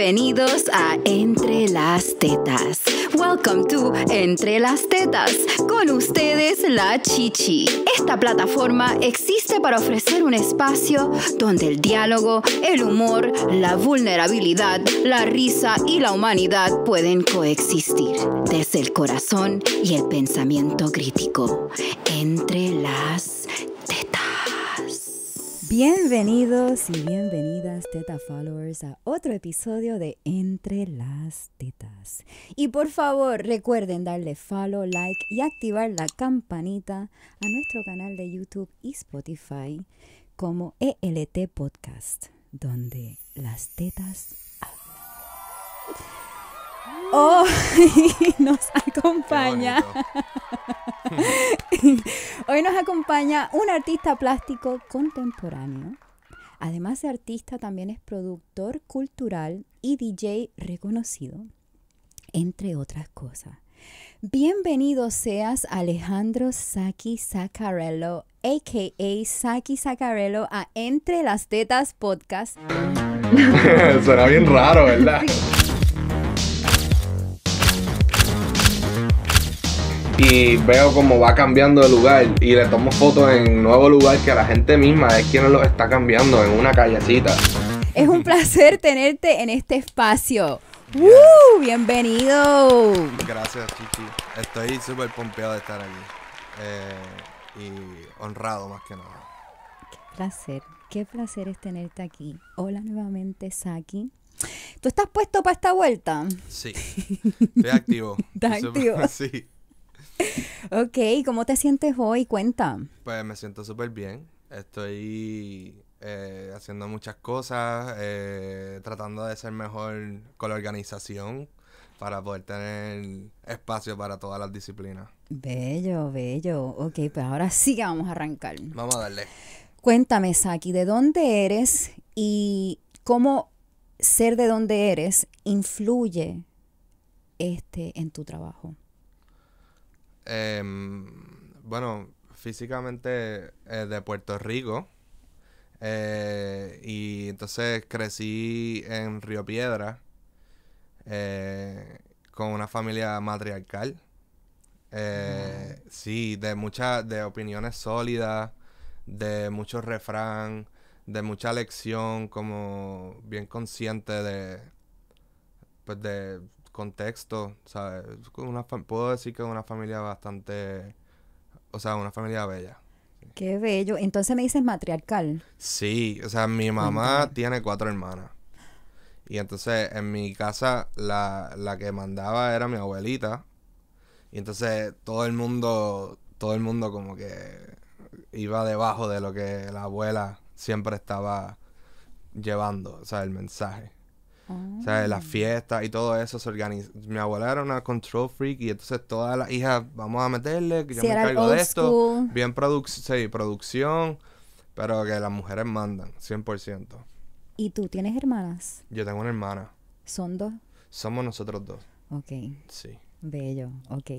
Bienvenidos a Entre las Tetas. Welcome to Entre las Tetas. Con ustedes la Chichi. Esta plataforma existe para ofrecer un espacio donde el diálogo, el humor, la vulnerabilidad, la risa y la humanidad pueden coexistir desde el corazón y el pensamiento crítico. Entre las Bienvenidos y bienvenidas Teta Followers a otro episodio de Entre las Tetas. Y por favor recuerden darle follow, like y activar la campanita a nuestro canal de YouTube y Spotify como ELT Podcast, donde las tetas hoy nos acompaña. hoy nos acompaña un artista plástico contemporáneo. Además de artista, también es productor cultural y DJ reconocido, entre otras cosas. Bienvenido seas Alejandro Saki Sacarello, a.k.a. Saki Sacarello, a Entre las Tetas Podcast. Suena bien raro, ¿verdad? y veo cómo va cambiando de lugar y le tomo fotos en nuevo lugar que a la gente misma es quien lo está cambiando en una callecita. Es un placer tenerte en este espacio. ¡Uh! Bienvenido. Gracias, Chichi. Estoy súper pompeado de estar aquí. Eh, y honrado más que nada. Qué placer, qué placer es tenerte aquí. Hola nuevamente, Saki. ¿Tú estás puesto para esta vuelta? Sí. Estoy activo. ¿Estás activo? sí ok, ¿cómo te sientes hoy? Cuenta. Pues me siento súper bien. Estoy eh, haciendo muchas cosas, eh, tratando de ser mejor con la organización para poder tener espacio para todas las disciplinas. Bello, bello. Ok, pues ahora sí que vamos a arrancar. Vamos a darle. Cuéntame, Saki, ¿de dónde eres y cómo ser de dónde eres influye este en tu trabajo? Em, bueno, físicamente eh, de Puerto Rico. Eh, y entonces crecí en Río Piedra eh, con una familia matriarcal. Sí, de muchas, de opiniones sólidas, de muchos refrán, de mucha lección, como bien consciente de, pues, de, contexto, puedo decir que es una familia bastante, o sea, una familia bella. Qué bello. Entonces me dices matriarcal. Sí, o sea, mi mamá tiene cuatro hermanas. Y entonces en mi casa la, la que mandaba era mi abuelita. Y entonces todo el mundo, todo el mundo como que iba debajo de lo que la abuela siempre estaba llevando, o sea, el mensaje. O oh. sea, las fiestas y todo eso se organiza. Mi abuela era una control freak y entonces todas las hijas, vamos a meterle, que yo me encargo de esto. Bien producción, pero que las mujeres mandan, 100%. ¿Y tú tienes hermanas? Yo tengo una hermana. ¿Son dos? Somos nosotros dos. Ok. Sí. Bello, ok.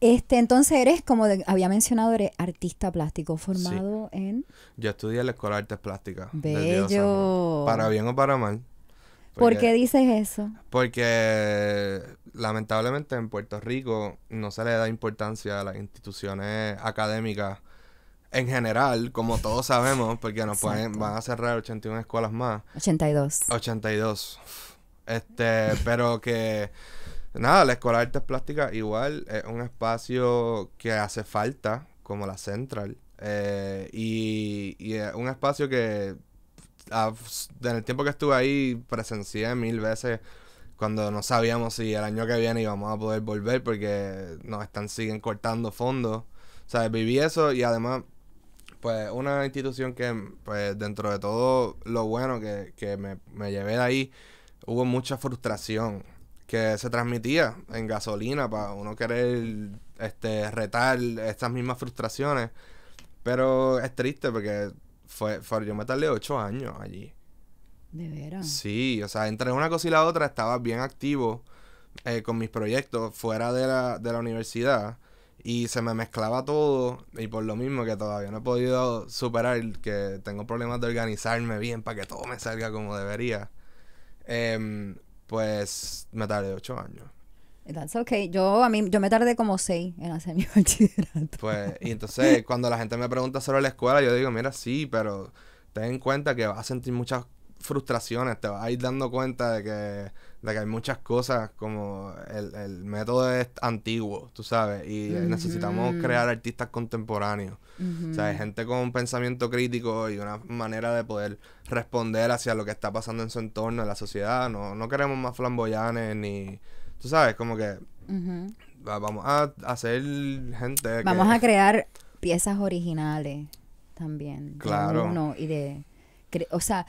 Este, entonces eres, como había mencionado, eres artista plástico formado en... Yo estudié en la Escuela de Artes Plásticas. Bello. Para bien o para mal. ¿Por qué dices eso? Porque lamentablemente en Puerto Rico no se le da importancia a las instituciones académicas en general, como todos sabemos, porque nos van a cerrar 81 escuelas más. 82. 82. Este, pero que nada, la Escuela de Artes Plásticas igual es un espacio que hace falta, como la Central. Eh, y, y es un espacio que en el tiempo que estuve ahí presencié mil veces cuando no sabíamos si el año que viene íbamos a poder volver porque nos están siguen cortando fondos. O sea, viví eso y además, pues una institución que, pues dentro de todo lo bueno que, me, llevé de ahí, hubo mucha frustración que se transmitía en gasolina para uno querer este, retar estas mismas frustraciones. Pero es triste porque fue, yo me tardé ocho años allí. ¿De veras? Sí, o sea, entre una cosa y la otra estaba bien activo eh, con mis proyectos fuera de la, universidad y se me mezclaba todo y por lo mismo que todavía no he podido superar que tengo problemas de organizarme bien para que todo me salga como debería. Em, pues me tardé ocho años okay. Yo, a mí, yo me tardé como seis en hacer mi bachillerato. Pues, y entonces cuando la gente me pregunta sobre la escuela, yo digo, mira, sí, pero ten en cuenta que vas a sentir muchas frustraciones, te vas a ir dando cuenta de que, de que hay muchas cosas como el, el método es antiguo, tú sabes, y necesitamos crear artistas contemporáneos, o sea, hay gente con un pensamiento crítico y una manera de poder responder hacia lo que está pasando en su entorno, en la sociedad, no, no queremos más flamboyanes ni tú sabes, como que vamos a hacer gente. Vamos a crear piezas originales también. Claro. y de, o sea,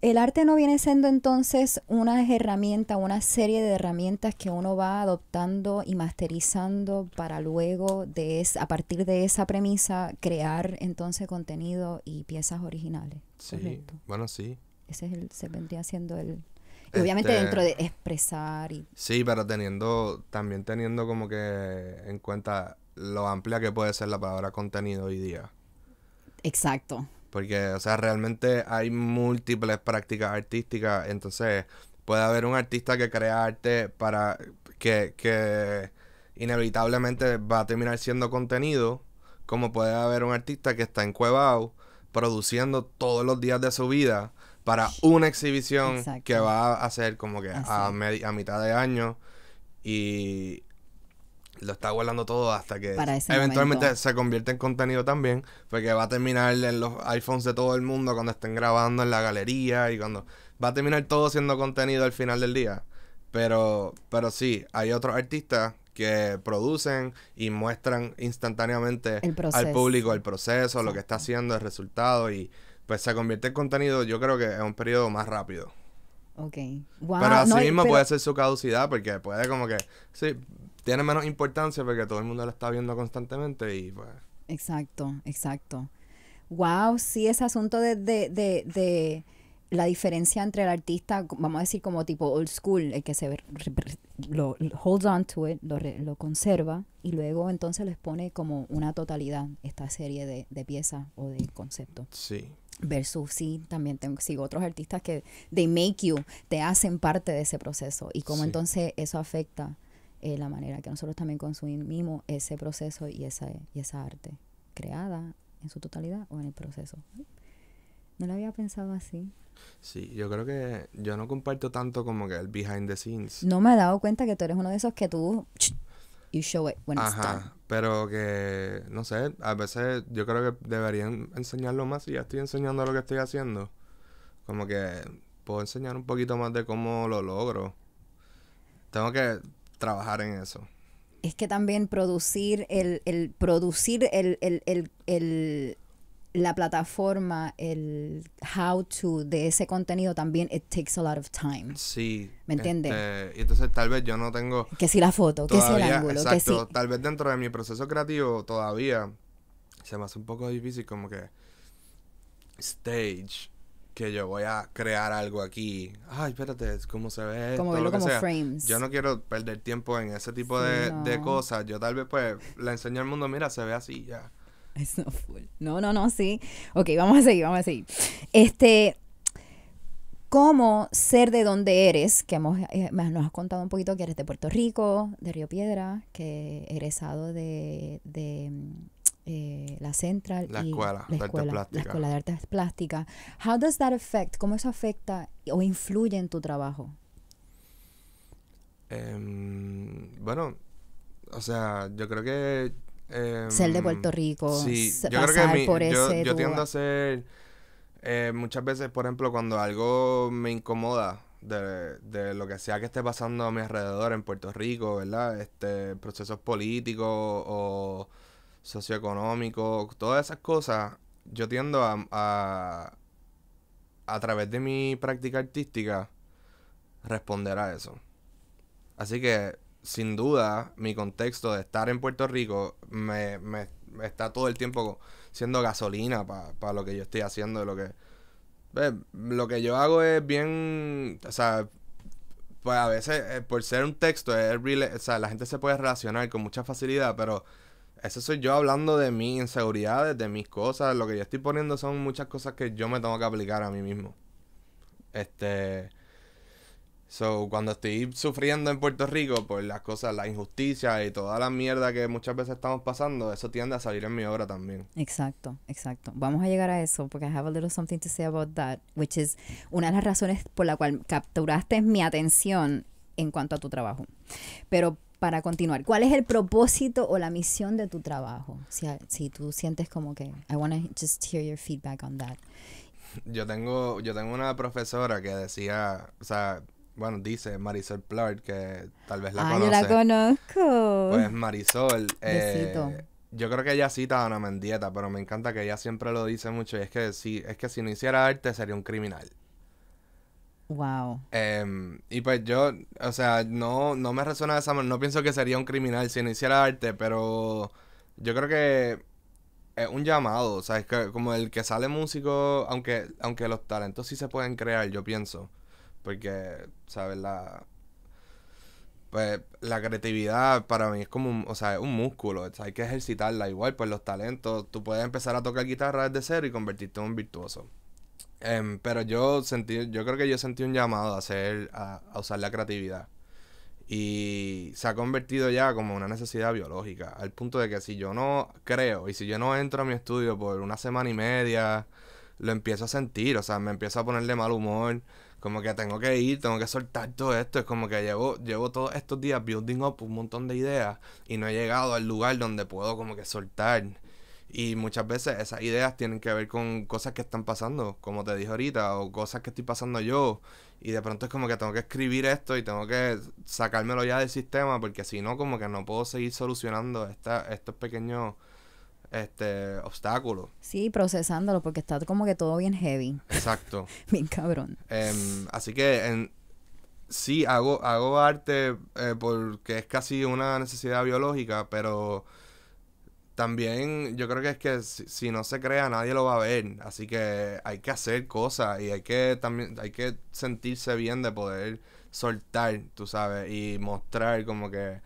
el arte no viene siendo entonces una herramienta, una serie de herramientas que uno va adoptando y masterizando para luego, de a partir de esa premisa, crear entonces contenido y piezas originales. Sí, bueno, sí. Ese es el, se vendría siendo el obviamente este, dentro de expresar y... Sí, pero teniendo, también teniendo como que en cuenta lo amplia que puede ser la palabra contenido hoy día. Exacto. Porque, o sea, realmente hay múltiples prácticas artísticas, entonces puede haber un artista que crea arte para que, que inevitablemente va a terminar siendo contenido, como puede haber un artista que está encuevado produciendo todos los días de su vida para una exhibición que va a ser como que a, mitad de año y lo está guardando todo hasta que eventualmente se convierte en contenido también, porque va a terminar en los iPhones de todo el mundo cuando estén grabando en la galería y cuando va a terminar todo siendo contenido al final del día. Pero pero sí, hay otros artistas que producen y muestran instantáneamente al público el proceso, lo que está haciendo, el resultado y pues se convierte en contenido, yo creo que es un periodo más rápido. Ok. pero así mismo puede ser su caducidad, porque puede como que, sí, tiene menos importancia porque todo el mundo lo está viendo constantemente y pues... Exacto, exacto. Wow, sí, ese asunto de, la diferencia entre el artista, vamos a decir como tipo old school, el que se ve, lo, holds on to it, lo, conserva y luego entonces les pone como una totalidad esta serie de, de piezas o de conceptos. Sí. Versus, sí, también tengo, sigo otros artistas que they make you, te hacen parte de ese proceso y cómo entonces eso afecta eh, la manera que nosotros también consumimos ese proceso y esa, y esa arte creada en su totalidad o en el proceso. No lo había pensado así. Sí, yo creo que yo no comparto tanto como que el behind the scenes. No me he dado cuenta que tú eres uno de esos que tú you Ajá, Pero que, no sé, a veces yo creo que deberían enseñarlo más y ya estoy enseñando lo que estoy haciendo. Como que puedo enseñar un poquito más de cómo lo logro. Tengo que trabajar en eso. Es que también producir el, el producir el, el, el la plataforma, el how to de ese contenido también, it takes a lot of time. Sí. ¿Me entiendes? Este, y entonces tal vez yo no tengo... Que si la foto, que si el ángulo, que si... Tal vez dentro de mi proceso creativo todavía se me hace un poco difícil como que stage que yo voy a crear algo aquí. Ay, espérate, ¿cómo se ve? Como verlo como frames. Yo no quiero perder tiempo en ese tipo de, de, cosas. Yo tal vez pues la enseño al mundo, mira, se ve así ya. No, no, no, sí. Ok, vamos a seguir, vamos a seguir. Este, cómo ser de donde eres, que hemos, eh, nos has contado un poquito que eres de Puerto Rico, de Río Piedra, que eresado de, de mm, eh, la Central la y escuela, la, escuela, de Artes Plásticas. How does that affect, cómo eso afecta o influye en tu trabajo? Em, bueno, o sea, yo creo que Em, ser de Puerto Rico, sí, yo que yo, Yo tiendo a ser. Eh, muchas veces, por ejemplo, cuando algo me incomoda de, lo que sea que esté pasando a mi alrededor en Puerto Rico, ¿verdad? Este, procesos políticos o socioeconómicos, todas esas cosas, yo tiendo a, a, a través de mi práctica artística, responder a eso. Así que sin duda, mi contexto de estar en Puerto Rico me, me, está todo el tiempo siendo gasolina para lo que yo estoy haciendo. Lo que, lo que yo hago es bien. O sea, pues a veces, eh, por ser un texto, es real, o sea, la gente se puede relacionar con mucha facilidad, pero eso soy yo hablando de mis inseguridades, de mis cosas. Lo que yo estoy poniendo son muchas cosas que yo me tengo que aplicar a mí mismo. Este. So, cuando estoy sufriendo en Puerto Rico por las cosas, la injusticia y toda la mierda que muchas veces estamos pasando, eso tiende a salir en mi obra también. Exacto, exacto. Vamos a llegar a eso porque I have a little something to say about that, which is una de las razones por la cual capturaste mi atención en cuanto a tu trabajo. Pero para continuar, ¿cuál es el propósito o la misión de tu trabajo? Si, si tú sientes como que I want to just hear your feedback on that. Yo tengo yo tengo una profesora que decía, o sea, bueno, dice Marisol Plart, que tal vez la ¡Ah, yo la conozco. Pues Marisol. Eh, yo creo que ella cita a Ana Mendieta, pero me encanta que ella siempre lo dice mucho. Y es que si, es que si no hiciera arte sería un criminal. Wow. Em, y pues yo, o sea, no, no me resuena de esa manera. No pienso que sería un criminal si no hiciera arte, pero yo creo que es un llamado. O sea, es que como el que sale músico, aunque, aunque los talentos sí se pueden crear, yo pienso. Porque, ¿sabes? La, pues, la creatividad para mí es como, un, o sea, un músculo. hay que ejercitarla igual, pues los talentos. Tú puedes empezar a tocar guitarra desde cero y convertirte en un virtuoso. Em, pero yo sentí, yo creo que yo sentí un llamado a hacer, a, usar la creatividad. Y se ha convertido ya como una necesidad biológica, al punto de que si yo no creo y si yo no entro a mi estudio por una semana y media, lo empiezo a sentir, o sea, me empiezo a ponerle mal humor, como que tengo que ir, tengo que soltar todo esto. Es como que llevo, llevo todos estos días building up un montón de ideas y no he llegado al lugar donde puedo como que soltar. Y muchas veces esas ideas tienen que ver con cosas que están pasando, como te dije ahorita, o cosas que estoy pasando yo. Y de pronto es como que tengo que escribir esto y tengo que sacármelo ya del sistema, porque si no, como que no puedo seguir solucionando esta, estos pequeños este obstáculo Sí, procesándolo porque está como que todo bien heavy. Exacto. bien cabrón. Em, así que sí, hago, hago arte eh, porque es casi una necesidad biológica, pero también yo creo que es que si, no se crea nadie lo va a ver, así que hay que hacer cosas y hay que también hay que sentirse bien de poder soltar, tú sabes, y mostrar como que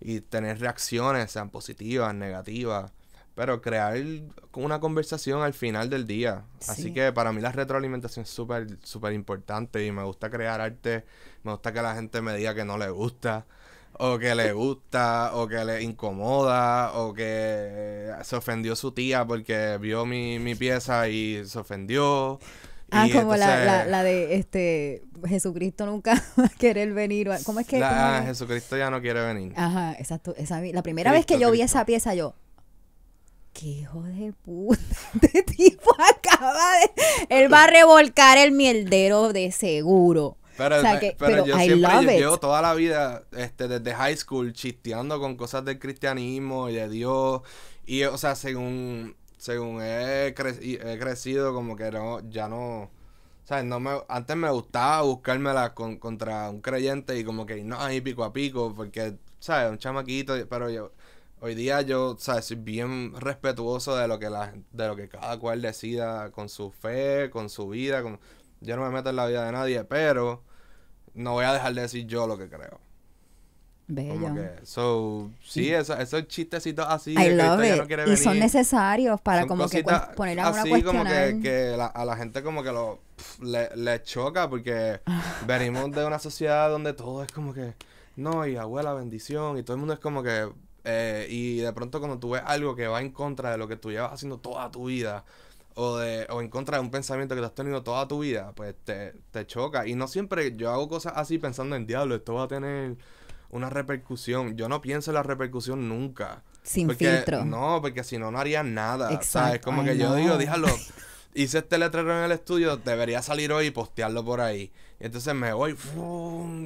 y tener reacciones sean positivas, negativas pero crear una conversación al final del día. Así que para mí la retroalimentación es súper, súper importante y me gusta crear arte, me gusta que la gente me diga que no le gusta, o que le gusta, o que le incomoda, o que se ofendió su tía porque vio mi, pieza y se ofendió. Ah, como la, de este Jesucristo nunca va a querer venir. ¿Cómo es que? Jesucristo ya no quiere venir. Ajá, exacto. Esa, la primera vez que yo vi esa pieza, yo, qué hijo de puta, este tipo acaba de... Él va a revolcar el mierdero de seguro. Pero, o sea eh, yo siempre llevo toda la vida, este, desde high school, chisteando con cosas del cristianismo y de Dios. Y, o sea, según, según he, crecido, como que no, ya no... O no me, antes me gustaba buscármela con, contra un creyente y como que no, ahí pico a pico, porque, ¿sabes? Un chamaquito, pero yo, hoy día yo, ¿sabes? Soy bien respetuoso de lo que la, de lo que cada cual decida con su fe, con su vida, con... yo no me meto en la vida de nadie, pero no voy a dejar de decir yo lo que creo. Bello. so, sí, Eso, esos chistecitos así. I No quiere venir, y son necesarios para como que poner a una como que, a la gente como que lo le, le, choca porque venimos de una sociedad donde todo es como que, no, y abuela bendición, y todo el mundo es como que, eh, y de pronto cuando tú ves algo que va en contra de lo que tú llevas haciendo toda tu vida, o, de, o en contra de un pensamiento que te has tenido toda tu vida, pues te, choca. Y no siempre yo hago cosas así pensando en diablo, esto va a tener una repercusión. Yo no pienso en la repercusión nunca. Sin filtro. No, porque si no, no haría nada. Exacto. ¿Sabes? Como que yo digo, déjalo. hice este letrero en el estudio, debería salir hoy y postearlo por ahí. Y entonces me voy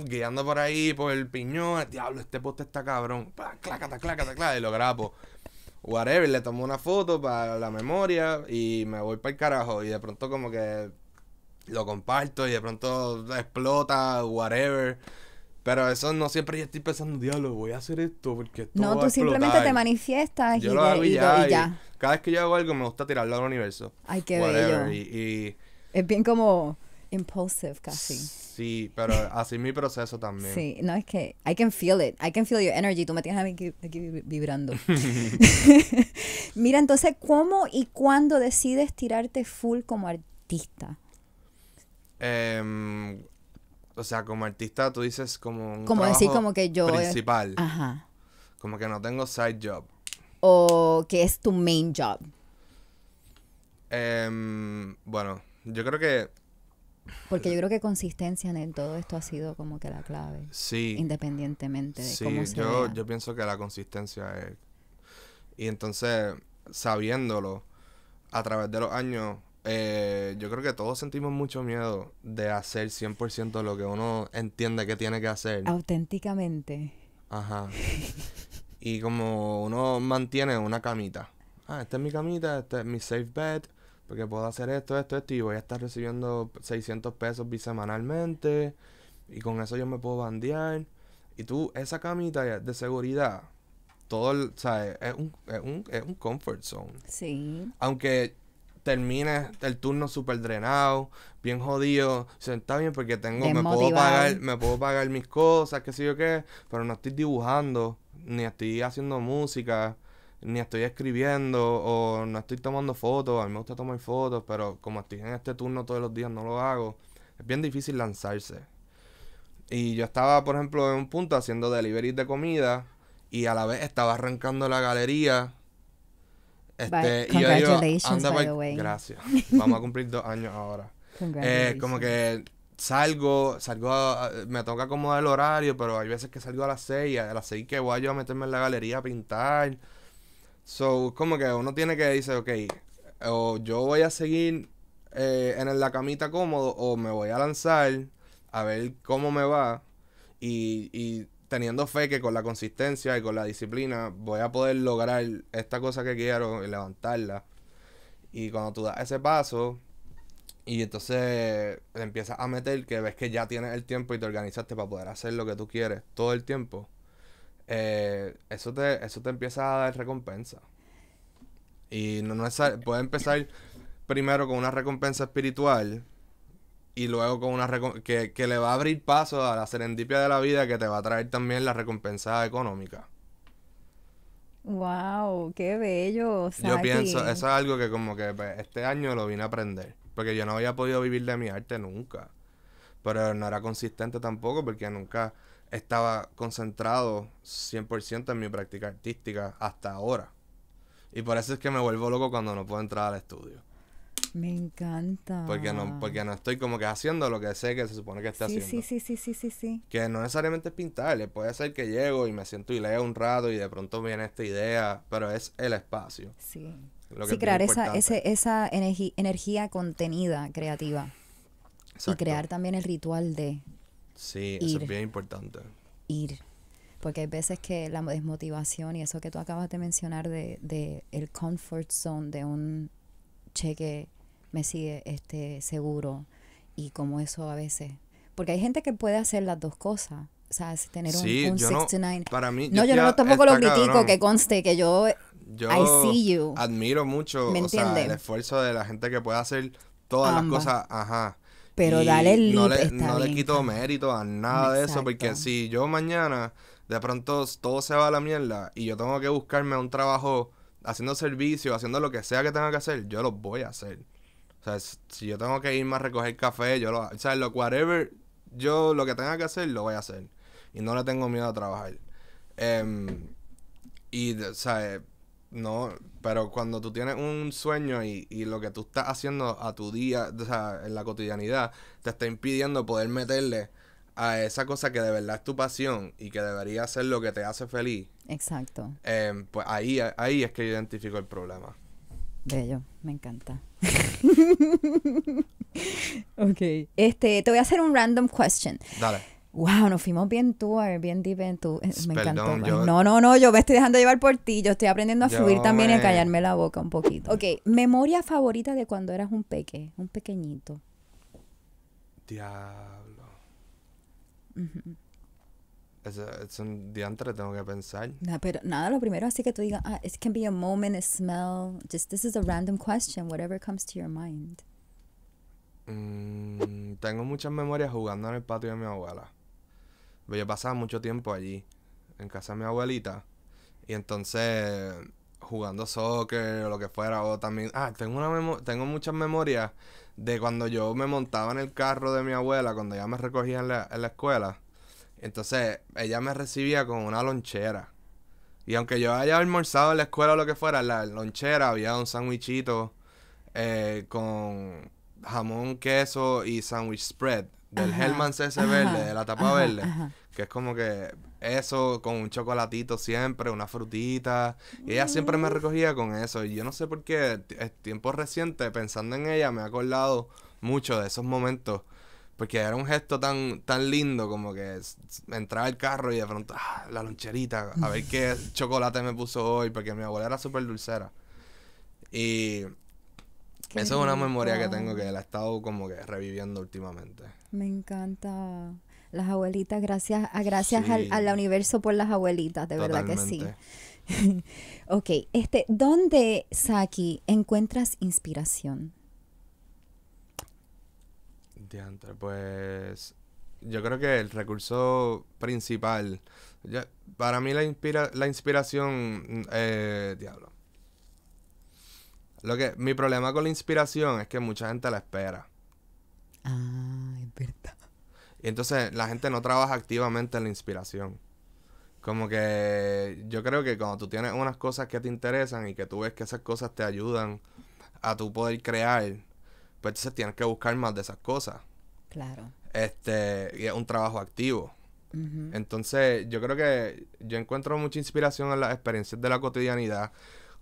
guiando por ahí, por el piñón, diablo, este poste está cabrón, y lo grapo. Whatever, le tomo una foto para la memoria y me voy para el carajo. Y de pronto como que lo comparto y de pronto explota, whatever. Pero eso no siempre yo estoy pensando, diablo, voy a hacer esto porque esto No, tú simplemente te manifiestas y, y, ya, Cada vez que yo hago algo me gusta tirarlo al universo. Ay, qué whatever, bello. Y, es bien como impulsive casi. Sí, pero así mi proceso también. Sí, no, es que I can feel it. I can feel your energy. Tú me tienes aquí, vibrando. Mira, entonces, ¿cómo y cuándo decides tirarte full como artista? Eh... O sea, como artista tú dices como un Como decir como que yo... Principal. Ajá. Como que no tengo side job. O que es tu main job. Em, bueno, yo creo que... Porque yo creo que consistencia en todo esto ha sido como que la clave. Sí. Independientemente de cómo se yo, yo pienso que la consistencia es... Y entonces, sabiéndolo, a través de los años eh, yo creo que todos sentimos mucho miedo de hacer 100% lo que uno entiende que tiene que hacer. Auténticamente. Ajá. y como uno mantiene una camita. Ah, esta es mi camita, este es mi safe bed, porque puedo hacer esto, esto, esto, y voy a estar recibiendo 600 pesos bisemanalmente, y con eso yo me puedo bandear. Y tú, esa camita de seguridad, todo, o sea, es un, es un, es un comfort zone. Sí. Aunque termine el turno súper drenado, bien jodido. está bien porque tengo, me puedo, pagar, me puedo pagar mis cosas, qué sé yo qué, pero no estoy dibujando, ni estoy haciendo música, ni estoy escribiendo, o no estoy tomando fotos. A mí me gusta tomar fotos, pero como estoy en este turno todos los días, no lo hago. Es bien difícil lanzarse. Y yo estaba, por ejemplo, en un punto haciendo delivery de comida y a la vez estaba arrancando la galería este, y yo Gracias. Vamos a cumplir dos años ahora. Eh, como que salgo, salgo, me toca acomodar el horario, pero hay veces que salgo a las seis a las seis que voy yo a meterme en la galería a pintar. So, como que uno tiene que decir, ok, o yo voy a seguir eh, en la camita cómodo o me voy a lanzar a ver cómo me va. y teniendo fe que con la consistencia y con la disciplina voy a poder lograr esta cosa que quiero y levantarla. Y cuando tú das ese paso y entonces te empiezas a meter que ves que ya tienes el tiempo y te organizaste para poder hacer lo que tú quieres todo el tiempo, eh, eso, te, eso te empieza a dar recompensa. Y no, no puede empezar primero con una recompensa espiritual y luego con una que, que, le va a abrir paso a la serendipia de la vida que te va a traer también la recompensa económica. Wow, qué bello. Yo pienso, eso es algo que como que pues, este año lo vine a aprender, porque yo no había podido vivir de mi arte nunca, pero no era consistente tampoco porque nunca estaba concentrado 100% en mi práctica artística hasta ahora. Y por eso es que me vuelvo loco cuando no puedo entrar al estudio. Me encanta. Porque no, porque no estoy como que haciendo lo que sé que se supone que está sí, haciendo. Sí, sí, sí, sí, sí, Que no necesariamente es pintar, puede ser que llego y me siento y leo un rato y de pronto viene esta idea, pero es el espacio. Sí. sí, crear esa, energía contenida, creativa. Y crear también el ritual de. Sí, eso es bien importante. Ir. Porque hay veces que la desmotivación y eso que tú acabas de mencionar de, de el comfort zone de un cheque me sigue este seguro y como eso a veces. Porque hay gente que puede hacer las dos cosas. O sea, tener un, un 69. No, para mí, yo, no tampoco lo critico, que conste que yo, I see you. admiro mucho o sea, el esfuerzo de la gente que puede hacer todas las cosas. Ajá. Pero dale el No, le, no le quito mérito a nada de eso, porque si yo mañana de pronto todo se va a la mierda y yo tengo que buscarme un trabajo haciendo servicio, haciendo lo que sea que tenga que hacer, yo lo voy a hacer. O sea, si yo tengo que irme a recoger café, yo lo, o sea, lo whatever, yo lo que tenga que hacer, lo voy a hacer. Y no le tengo miedo a trabajar. Em, y, o sea, eh, no, pero cuando tú tienes un sueño y, y, lo que tú estás haciendo a tu día, o sea, en la cotidianidad, te está impidiendo poder meterle a esa cosa que de verdad es tu pasión y que debería ser lo que te hace feliz Exacto. Em, pues ahí, ahí es que yo identifico el problema. Bello, me encanta. ok. Este, te voy a hacer un random question. Dale. Wow, nos fuimos bien tú, bien deep en eh, Me encantó. no, no, no, yo me estoy dejando llevar por ti. Yo estoy aprendiendo a fluir también y a callarme la boca un poquito. Ok, memoria favorita de cuando eras un peque, un pequeñito. Diablo. Es, es un diantre, tengo que pensar. pero nada, lo primero así que tú digas, ah, it can be a moment, a smell, just this is a random question, whatever comes to your mind. Mm, tengo muchas memorias jugando en el patio de mi abuela. Pues yo pasaba mucho tiempo allí, en casa de mi abuelita. Y entonces, jugando soccer o lo que fuera, o también, ah, tengo, una tengo muchas memorias de cuando yo me montaba en el carro de mi abuela, cuando ella me recogía en la escuela entonces, ella me recibía con una lonchera. Y aunque yo haya almorzado en la escuela o lo que fuera, la lonchera había un sándwichito eh, con jamón, queso y sandwich spread del Hellman's ese verde, de la tapa verde, que es como que eso con un chocolatito siempre, una frutita. Y ella siempre me mm. recogía con eso. Y yo no sé por qué, en tiempos recientes, pensando en ella, me ha acordado mucho de esos momentos porque era un gesto tan, tan lindo como que entraba el carro y de pronto, ah, la loncherita, a ver qué chocolate me puso hoy, porque mi abuela era súper dulcera. Y eso es una memoria que tengo que la he estado como que reviviendo últimamente. Me encanta. Las abuelitas, gracias, gracias al, universo por las abuelitas, de verdad que sí. ok, este, ¿dónde, Saki, encuentras inspiración? pues yo creo que el recurso principal, para mí la, inspira, la inspiración, eh, diablo. Lo que, mi problema con la inspiración es que mucha gente la espera. Ah, es verdad. Y entonces la gente no trabaja activamente en la inspiración. Como que yo creo que cuando tú tienes unas cosas que te interesan y que tú ves que esas cosas te ayudan a tu poder crear, pues entonces tienes que buscar más de esas cosas. Claro. Este, y es un trabajo activo. Entonces, yo creo que yo encuentro mucha inspiración en las experiencias de la cotidianidad.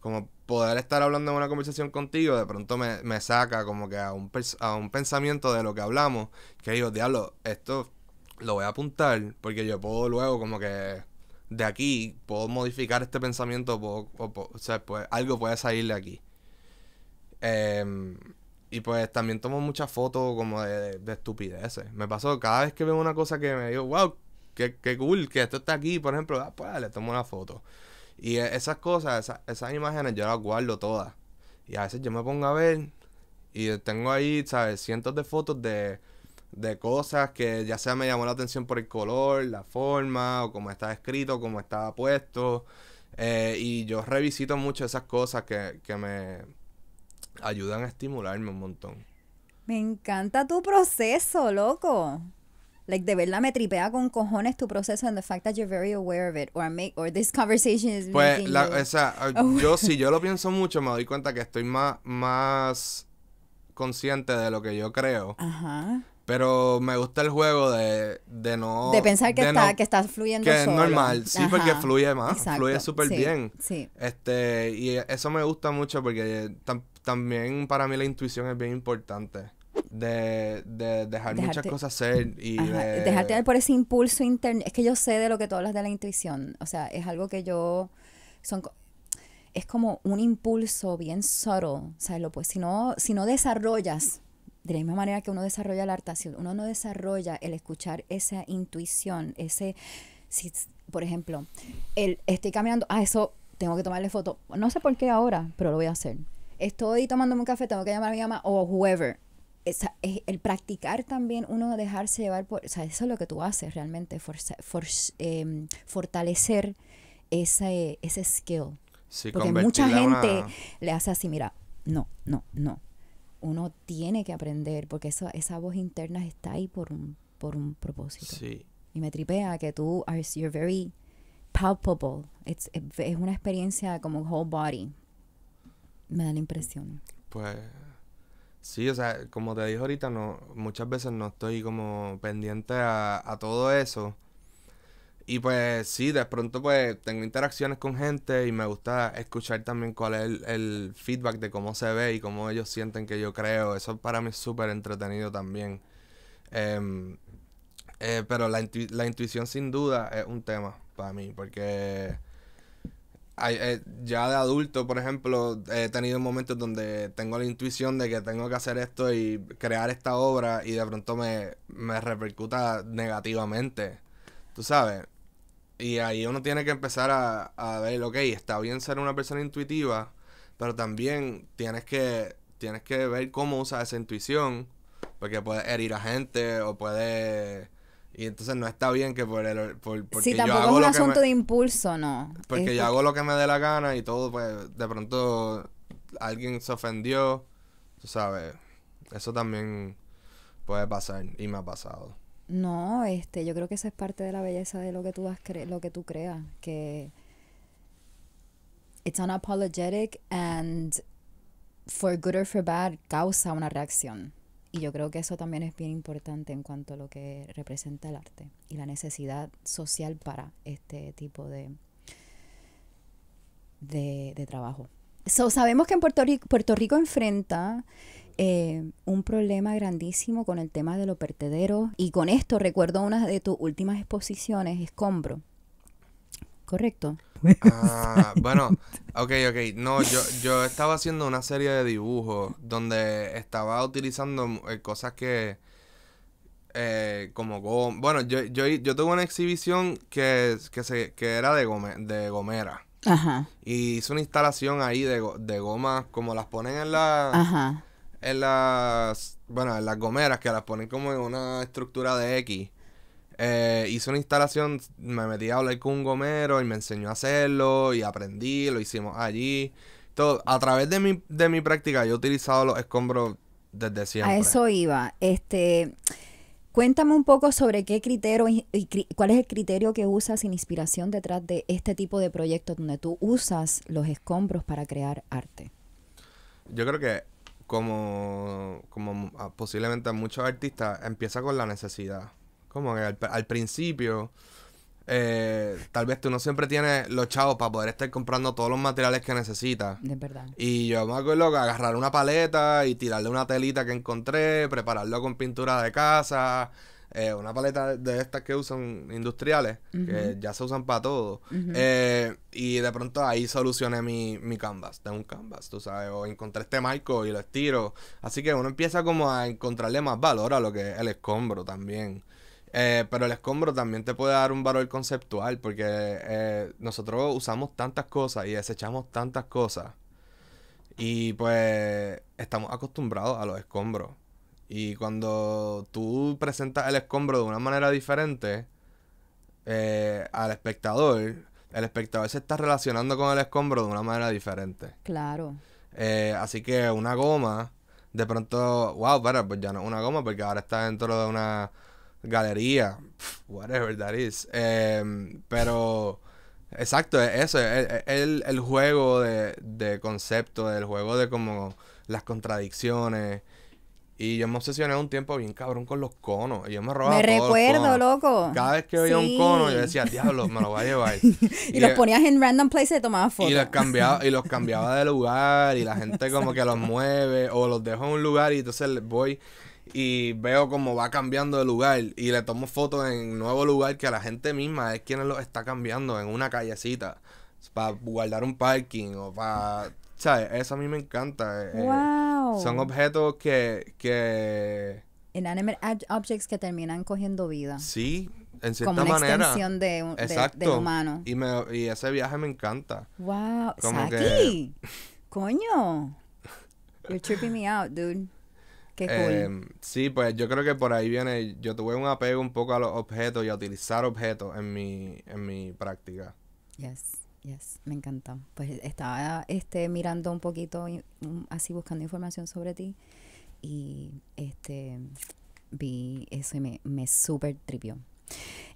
Como poder estar hablando en una conversación contigo, de pronto me, saca como que a un, a un pensamiento de lo que hablamos, que digo, diablo, esto lo voy a apuntar, porque yo puedo luego como que de aquí, puedo modificar este pensamiento, o, sea, pues, algo puede salir de aquí. Eh, y pues también tomo muchas fotos como de, de, estupideces. Me pasó cada vez que veo una cosa que me digo, wow, qué, cool, que esto está aquí, por ejemplo, ah, pues le tomo una foto. Y e, esas cosas, esas, imágenes yo las guardo todas. Y a veces yo me pongo a ver y tengo ahí, ¿sabes? Cientos de fotos de, cosas que ya sea me llamó la atención por el color, la forma, o cómo está escrito, cómo estaba puesto. Eh, y yo revisito mucho esas cosas que, que me ayudan a estimularme un montón. Me encanta tu proceso, loco. Like, de verdad me tripea con cojones tu proceso and the fact that you're very aware of it or, or this conversation is Pues, la, Pues, o sea, uh, yo si yo lo pienso mucho me doy cuenta que estoy más, más consciente de lo que yo creo. Ajá. Pero me gusta el juego de, de no... De pensar que, está, que fluyendo Que es normal. Sí, porque fluye más. Fluye súper bien. Sí. Este, y eso me gusta mucho porque también para mí la intuición es bien importante. De, de dejar muchas cosas ser y Dejarte por ese impulso interno. Es que yo sé de lo que tú hablas de la intuición. O sea, es algo que yo... Son, es como un impulso bien subtle, Lo, pues, si, no, si no desarrollas, de la misma manera que uno desarrolla la arte, uno no desarrolla el escuchar esa intuición, ese... por ejemplo, el, estoy caminando, ah, eso tengo que tomarle foto. No sé por qué ahora, pero lo voy a hacer estoy tomando un café, tengo que llamar a mi mamá o whoever. es el practicar también, uno dejarse llevar por, o sea, eso es lo que tú haces realmente, em, fortalecer ese, ese skill. Porque mucha gente le hace así, mira, no, no, no. Uno tiene que aprender porque eso, esa voz interna está ahí por un, por un propósito. Y me tripea que tú, are, you're very palpable. es una experiencia como whole body. Me da la impresión. Pues sí, o sea, como te dije ahorita, no, muchas veces no estoy como pendiente a, todo eso. Y pues sí, de pronto pues tengo interacciones con gente y me gusta escuchar también cuál es el, feedback de cómo se ve y cómo ellos sienten que yo creo. Eso para mí es súper entretenido también. Em, eh, pero la, la, intuición sin duda es un tema para mí porque eh, ya de adulto, por ejemplo, he tenido momentos donde tengo la intuición de que tengo que hacer esto y crear esta obra y de pronto me, repercuta negativamente. Tú sabes. Y ahí uno tiene que empezar a, a, ver, ok, está bien ser una persona intuitiva, pero también tienes que, tienes que ver cómo usas esa intuición, porque puede herir a gente o puede... Y entonces no está bien que por el... Por, sí, tampoco es un asunto de impulso, no. Porque yo este hago lo que me dé la gana y todo, pues de pronto alguien se ofendió, tú sabes, eso también puede pasar y me ha pasado. No, este, yo creo que eso es parte de la belleza de lo que tú, vas cre lo que tú creas, que it's unapologetic and for good or for bad causa una reacción. Y yo creo que eso también es bien importante en cuanto a lo que representa el arte y la necesidad social para este tipo de, de, trabajo. So, sabemos que en Puerto Rico, Puerto Rico enfrenta eh, un problema grandísimo con el tema de los vertederos y con esto recuerdo una de tus últimas exposiciones, Escombro, correcto? Ah, bueno, ok, ok. No, yo, yo estaba haciendo una serie de dibujos donde estaba utilizando mm, eh, cosas que... Eh, como Bueno, yo, yo, yo tuve una exhibición que, se, era de, de gomera. Ajá. Y hice una instalación ahí de, de gomas, como las ponen en la... En las... Bueno, en las gomeras, que las ponen como en una estructura de X. Eh, hice una instalación, me metí a hablar con un gomero y me enseñó a hacerlo y aprendí, lo hicimos allí. Todo, a través de mi, práctica yo he utilizado los escombros desde siempre. A eso iba. Este, cuéntame un poco sobre qué criterio y, cuál es el criterio que usas sin inspiración detrás de este tipo de proyectos donde tú usas los escombros para crear arte. Yo creo que como, como ah, posiblemente muchos artistas empieza con la necesidad. Como que al, principio, eh, tal vez tú no siempre tienes los chavos para poder estar comprando todos los materiales que necesitas. De verdad. Y yo me acuerdo que agarrar una paleta y tirarle una telita que encontré, prepararlo con pintura de casa. Eh, una paleta de estas que usan industriales, que ya se usan para todo. Eh, y de pronto ahí solucioné mi, mi canvas, tengo un canvas, tú sabes, o encontré este marco y lo estiro. Así que uno empieza como a encontrarle más valor a lo que es el escombro también. Eh, pero el escombro también te puede dar un valor conceptual porque eh, nosotros usamos tantas cosas y desechamos tantas cosas. Y pues estamos acostumbrados a los escombros. Y cuando tú presentas el escombro de una manera diferente eh, al espectador, el espectador se está relacionando con el escombro de una manera diferente. Claro. así que una goma, de pronto, wow, pero pues ya no es una goma porque ahora está dentro de una galería, whatever that is. Em, pero, exacto, eso, el, el, juego de, de, concepto, el juego de como las contradicciones. Y yo me obsesioné un tiempo bien cabrón con los conos. Y yo me robaba. Me recuerdo, loco. Cada vez que veía un cono, yo decía, diablo, me lo voy a llevar. y, los ponías en random places... y tomabas fotos. Y los cambiaba, y los cambiaba de lugar, y la gente como que los mueve, o los dejo en un lugar, y entonces voy y veo como va cambiando de lugar y le tomo fotos en un nuevo lugar que a la gente misma es quien lo está cambiando en una callecita para guardar un parking o para ¿sabes? eso a mí me encanta eh, eh, wow. son objetos que que inanimate objects que terminan cogiendo vida sí en cierta como manera. de, Exacto. y me y ese viaje me encanta wow Saki. coño you're tripping me out dude Em, sí, pues yo creo que por ahí viene. Yo tuve un apego un poco a los objetos y a utilizar objetos en mi, en mi práctica. Yes. Yes, me encanta. Pues estaba este, mirando un poquito, mm, así buscando información sobre ti y este vi eso y me, me súper tripió.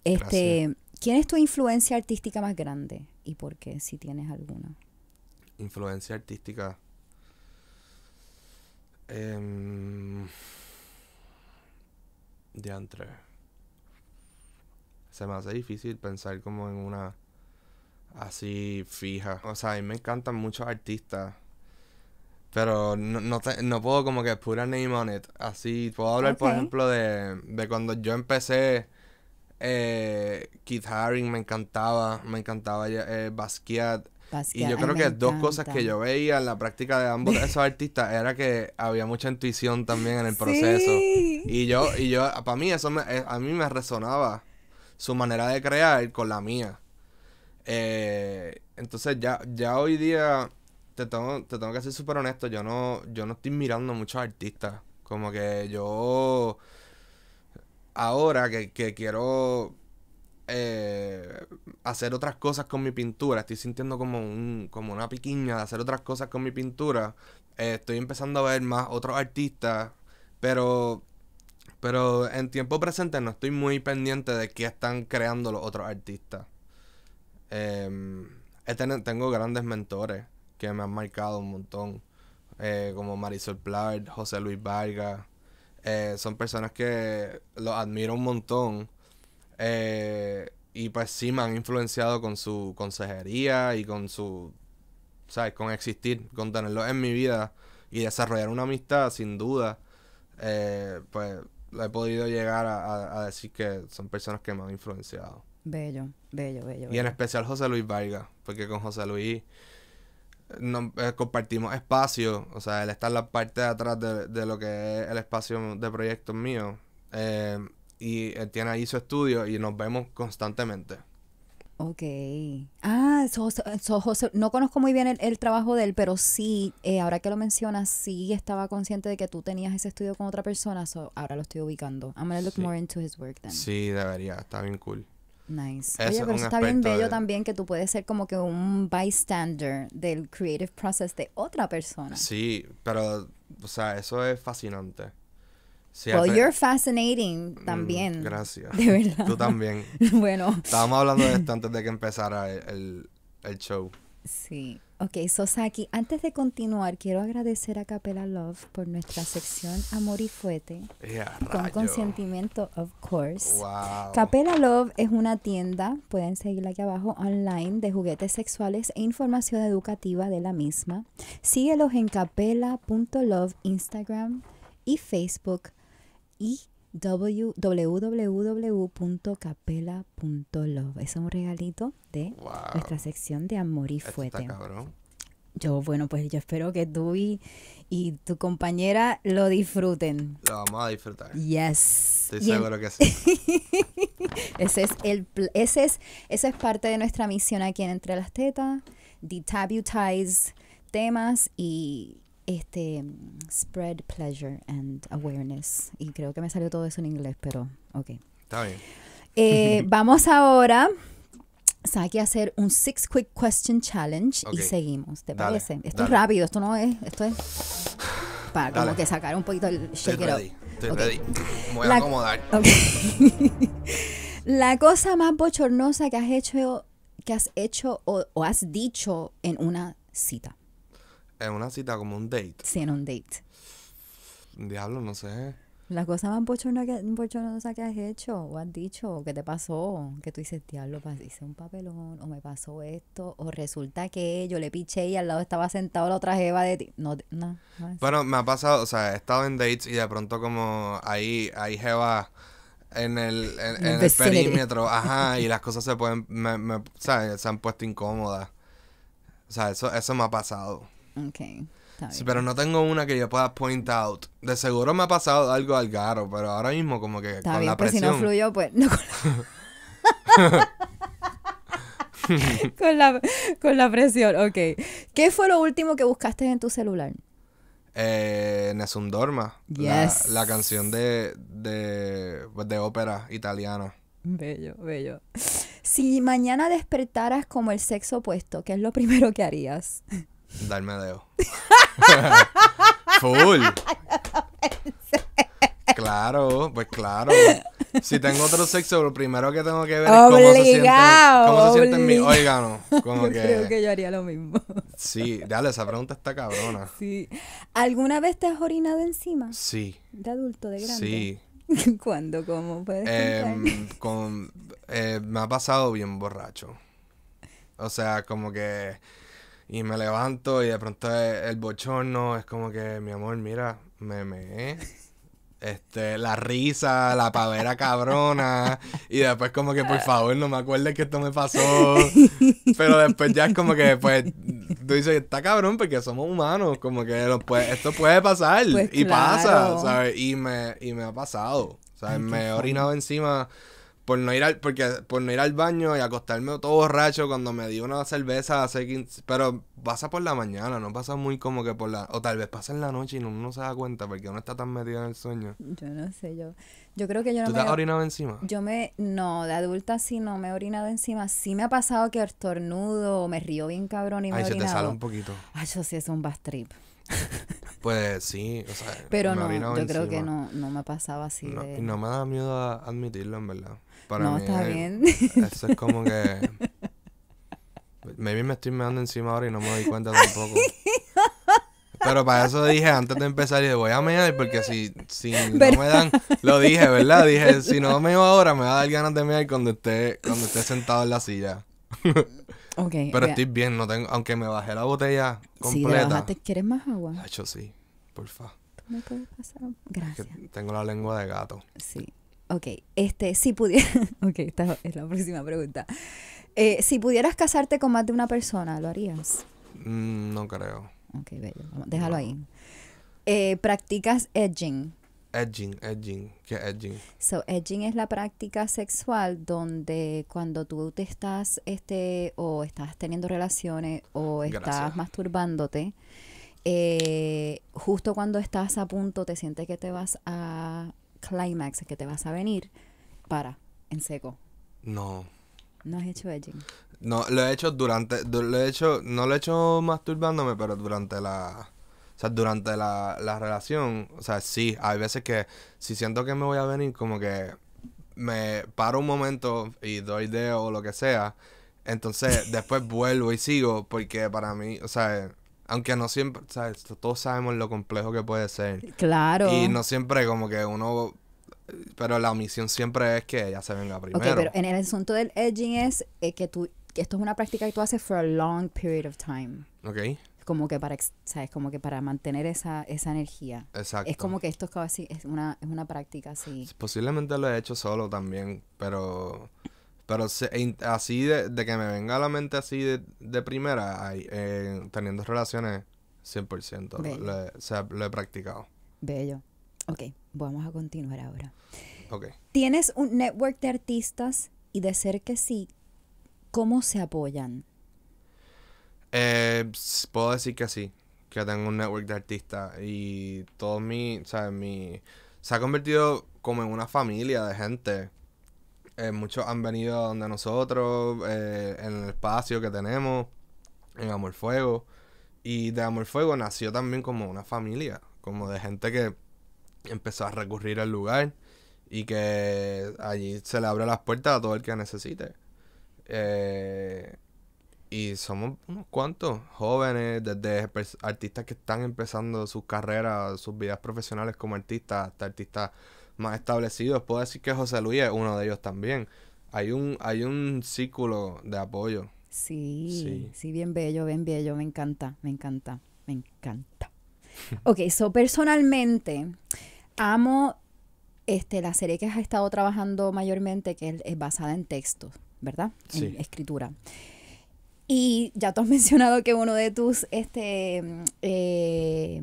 Este, ¿Quién es tu influencia artística más grande y por qué, si tienes alguna? Influencia artística. Eh, em, entre Se me hace difícil pensar como en una así fija. O sea, a mí me encantan muchos artistas. Pero no, puedo como que put a name on it. Así, puedo hablar por ejemplo de, cuando yo empecé. Eh, Keith Haring me encantaba, me encantaba eh, Basquiat, y yo creo que dos cosas que yo veía en la práctica de ambos esos artistas era que había mucha intuición también en el proceso. Y yo, y yo, para mí eso eh, a mí me resonaba su manera de crear con la mía. Eh, entonces ya, ya hoy día te tengo, que ser súper honesto, yo no, yo no estoy mirando muchos artistas. Como que yo ahora que, que quiero eh, hacer otras cosas con mi pintura. Estoy sintiendo como, un, como una piquiña de hacer otras cosas con mi pintura. Eh, estoy empezando a ver más otros artistas, pero, pero en tiempo presente no estoy muy pendiente de qué están creando los otros artistas. Em, tengo grandes mentores que me han marcado un montón, eh, como Marisol Plard, José Luis Vargas. son personas que los admiro un montón eh, y pues sí me han influenciado con su consejería y con su, ¿sabes? Con existir, con tenerlo en mi vida y desarrollar una amistad, sin duda. Eh, pues he podido llegar a, decir que son personas que me han influenciado. Bello, bello, bello. Y en especial José Luis Vargas, porque con José Luis eh, compartimos espacio, o sea, él está en la parte de atrás de, de lo que es el espacio de proyectos míos. Eh, y él eh, tiene ahí su estudio y nos vemos constantemente. Ok. Ah, no conozco muy bien el, trabajo de él, pero sí, eh, ahora que lo mencionas, sí estaba consciente de que tú tenías ese estudio con otra persona, ahora lo estoy ubicando. I'm sí. debería, está bien cool. Nice. está bien bello también que tú puedes ser como que un bystander del creative process de otra persona. Sí, pero, o sea, eso es fascinante. Sí, you're fascinating mm, también. gracias. De verdad. Tú también. bueno. Estábamos hablando de esto antes de que empezara el, show. Sí. Ok, Sosaki, antes de continuar, quiero agradecer a Capela Love por nuestra sección Amor y Fuete. con consentimiento, of course. Wow. Capela Love es una tienda, pueden seguirla aquí abajo, online de juguetes sexuales e información educativa de la misma. Síguelos en capela.love, Instagram y Facebook y www.capela.love. Es un regalito de nuestra sección de Amor y fuerte. Yo, bueno, pues yo espero que tú y, tu compañera lo disfruten. Lo vamos a disfrutar. Yes. Estoy seguro que sí. ese, es el, ese, es, es parte de nuestra misión aquí en Entre las Tetas. Detabutize temas y este spread pleasure and awareness. Y creo que me salió todo eso en inglés, pero ok. Está bien. Eh, vamos ahora. Hay que hacer un six quick question challenge y seguimos. ¿Te parece? Esto es rápido, esto no es, esto es para como que sacar un poquito el shake Estoy ready. voy a acomodar. La cosa más bochornosa que has hecho, que has hecho o has dicho en una cita. En una cita, como un date. Sí, en un date. Diablo, no sé. La cosa más una que has hecho, o has dicho, que te pasó, que tú dices, diablo, hice un papelón, o me pasó esto, o resulta que yo le piché y al lado estaba sentado la otra jeva de ti. No, no. bueno, me ha pasado, o sea, he estado en dates y de pronto como ahí, hay jeva en el, en, perímetro, ajá, y las cosas se pueden, me, me, o sea, se han puesto incómodas. O sea, eso, eso me ha pasado. Ok. Sí, pero no tengo una que yo pueda point out. De seguro me ha pasado algo al garo, pero ahora mismo como que con la presión. si no fluyó, pues con la... con, la, presión, ok. ¿Qué fue lo último que buscaste en tu celular? Eh, Nessun Yes. La, canción de, pues, de ópera italiana. Bello, bello. Si mañana despertaras como el sexo opuesto, ¿qué es lo primero que harías? Darme dedo. Full. claro, pues claro. Si tengo otro sexo, lo primero que tengo que ver es cómo se siente en Como que... Creo que yo haría lo mismo. Sí, dale, esa pregunta está cabrona. Sí. ¿Alguna vez te has orinado encima? Sí. ¿De adulto, de grande? Sí. ¿Cuándo? ¿Cómo? ¿Puedes em, con, eh, me ha pasado bien borracho. O sea, como que y me levanto y de pronto el bochorno es como que, mi amor, mira, me me ¿eh? este, la risa, la pavera cabrona, y después como que por favor no me acuerdes que esto me pasó, pero después ya es como que pues tú dices, está cabrón porque somos humanos, como que esto puede pasar pues y pasa, ¿sabes? Y me, y me ha pasado, ¿sabes? me he orinado encima por no ir al, porque, por no ir al baño y acostarme todo borracho cuando me di una cerveza hace 15, pero pasa por la mañana, no pasa muy como que por la, o tal vez pasa en la noche y uno no se da cuenta porque uno está tan metido en el sueño. Yo no sé, yo, creo que yo no ¿Tú te has orinado encima? Yo me, no, de adulta sí no me he orinado encima, sí me ha pasado que estornudo, me río bien cabrón y me Ay, te sale un poquito. Ay, yo sí, es un bad trip. Pues sí, o sea, pero no, yo creo que no, no me pasado así. Y no me da miedo admitirlo, en verdad no, está bien. Eso es como que. Maybe me estoy meando encima ahora y no me doy cuenta tampoco. Pero para eso dije antes de empezar, y voy a mear porque si, si no me dan, lo dije, ¿verdad? Dije, si no meo ahora, me va a dar ganas de mear cuando esté, cuando esté sentado en la silla. Okay, Pero estoy bien, no tengo, aunque me bajé la botella completa. Si bajaste, ¿quieres más agua? De hecho, sí, porfa. ¿Tú me puedes pasar? Gracias. tengo la lengua de gato. Sí. Ok, este, si pudieras. ok, esta es la próxima pregunta. Eh, si pudieras casarte con más de una persona, ¿lo harías? Mm, no creo. Ok, bello. déjalo ahí. Eh, ¿Practicas edging? Edging, edging. ¿Qué edging? So, edging es la práctica sexual donde cuando tú te estás, este, o estás teniendo relaciones o estás masturbándote, eh, justo cuando estás a punto te sientes que te vas a climax que te vas a venir, para, en seco. No. ¿No has hecho edging? No, lo he hecho durante, lo he hecho, no lo he hecho masturbándome, pero durante la, o sea, durante la, la relación, o sea, sí, hay veces que si siento que me voy a venir, como que me paro un momento y doy de o lo que sea, entonces después vuelvo y sigo, porque para mí, o sea, aunque no siempre, ¿sabes? Todos sabemos lo complejo que puede ser. Claro. Y no siempre como que uno... Pero la omisión siempre es que ella se venga primero. Ok, pero en el asunto del edging es eh, que tú... esto es una práctica que tú haces for a long period of time. Ok como que para sabes como que para mantener esa, esa energía exacto es como que esto es casi es una es una práctica así posiblemente lo he hecho solo también pero pero así de, que me venga a la mente así de, primera, eh, teniendo relaciones 100%, lo he practicado. Bello. Ok, vamos a continuar ahora. ¿Tienes un network de artistas y de ser que sí, cómo se apoyan? Eh, puedo decir que sí, que tengo un network de artistas y todo mi, sea Mi, se ha convertido como en una familia de gente eh, muchos han venido a donde nosotros, eh, en el espacio que tenemos, en Amor Fuego. Y de Amor Fuego nació también como una familia, como de gente que empezó a recurrir al lugar y que allí se le abre las puertas a todo el que necesite. Eh, y somos unos cuantos jóvenes, desde artistas que están empezando sus carreras, sus vidas profesionales como artistas, hasta artistas más establecidos. Puedo decir que José Luis es uno de ellos también. Hay un, hay un círculo de apoyo. Sí, sí, bien bello, bien bello. Me encanta, me encanta, me encanta. ok, so personalmente amo este, la serie que has estado trabajando mayormente, que es, basada en textos, ¿verdad? Sí. En escritura. Y ya tú has mencionado que uno de tus este, eh,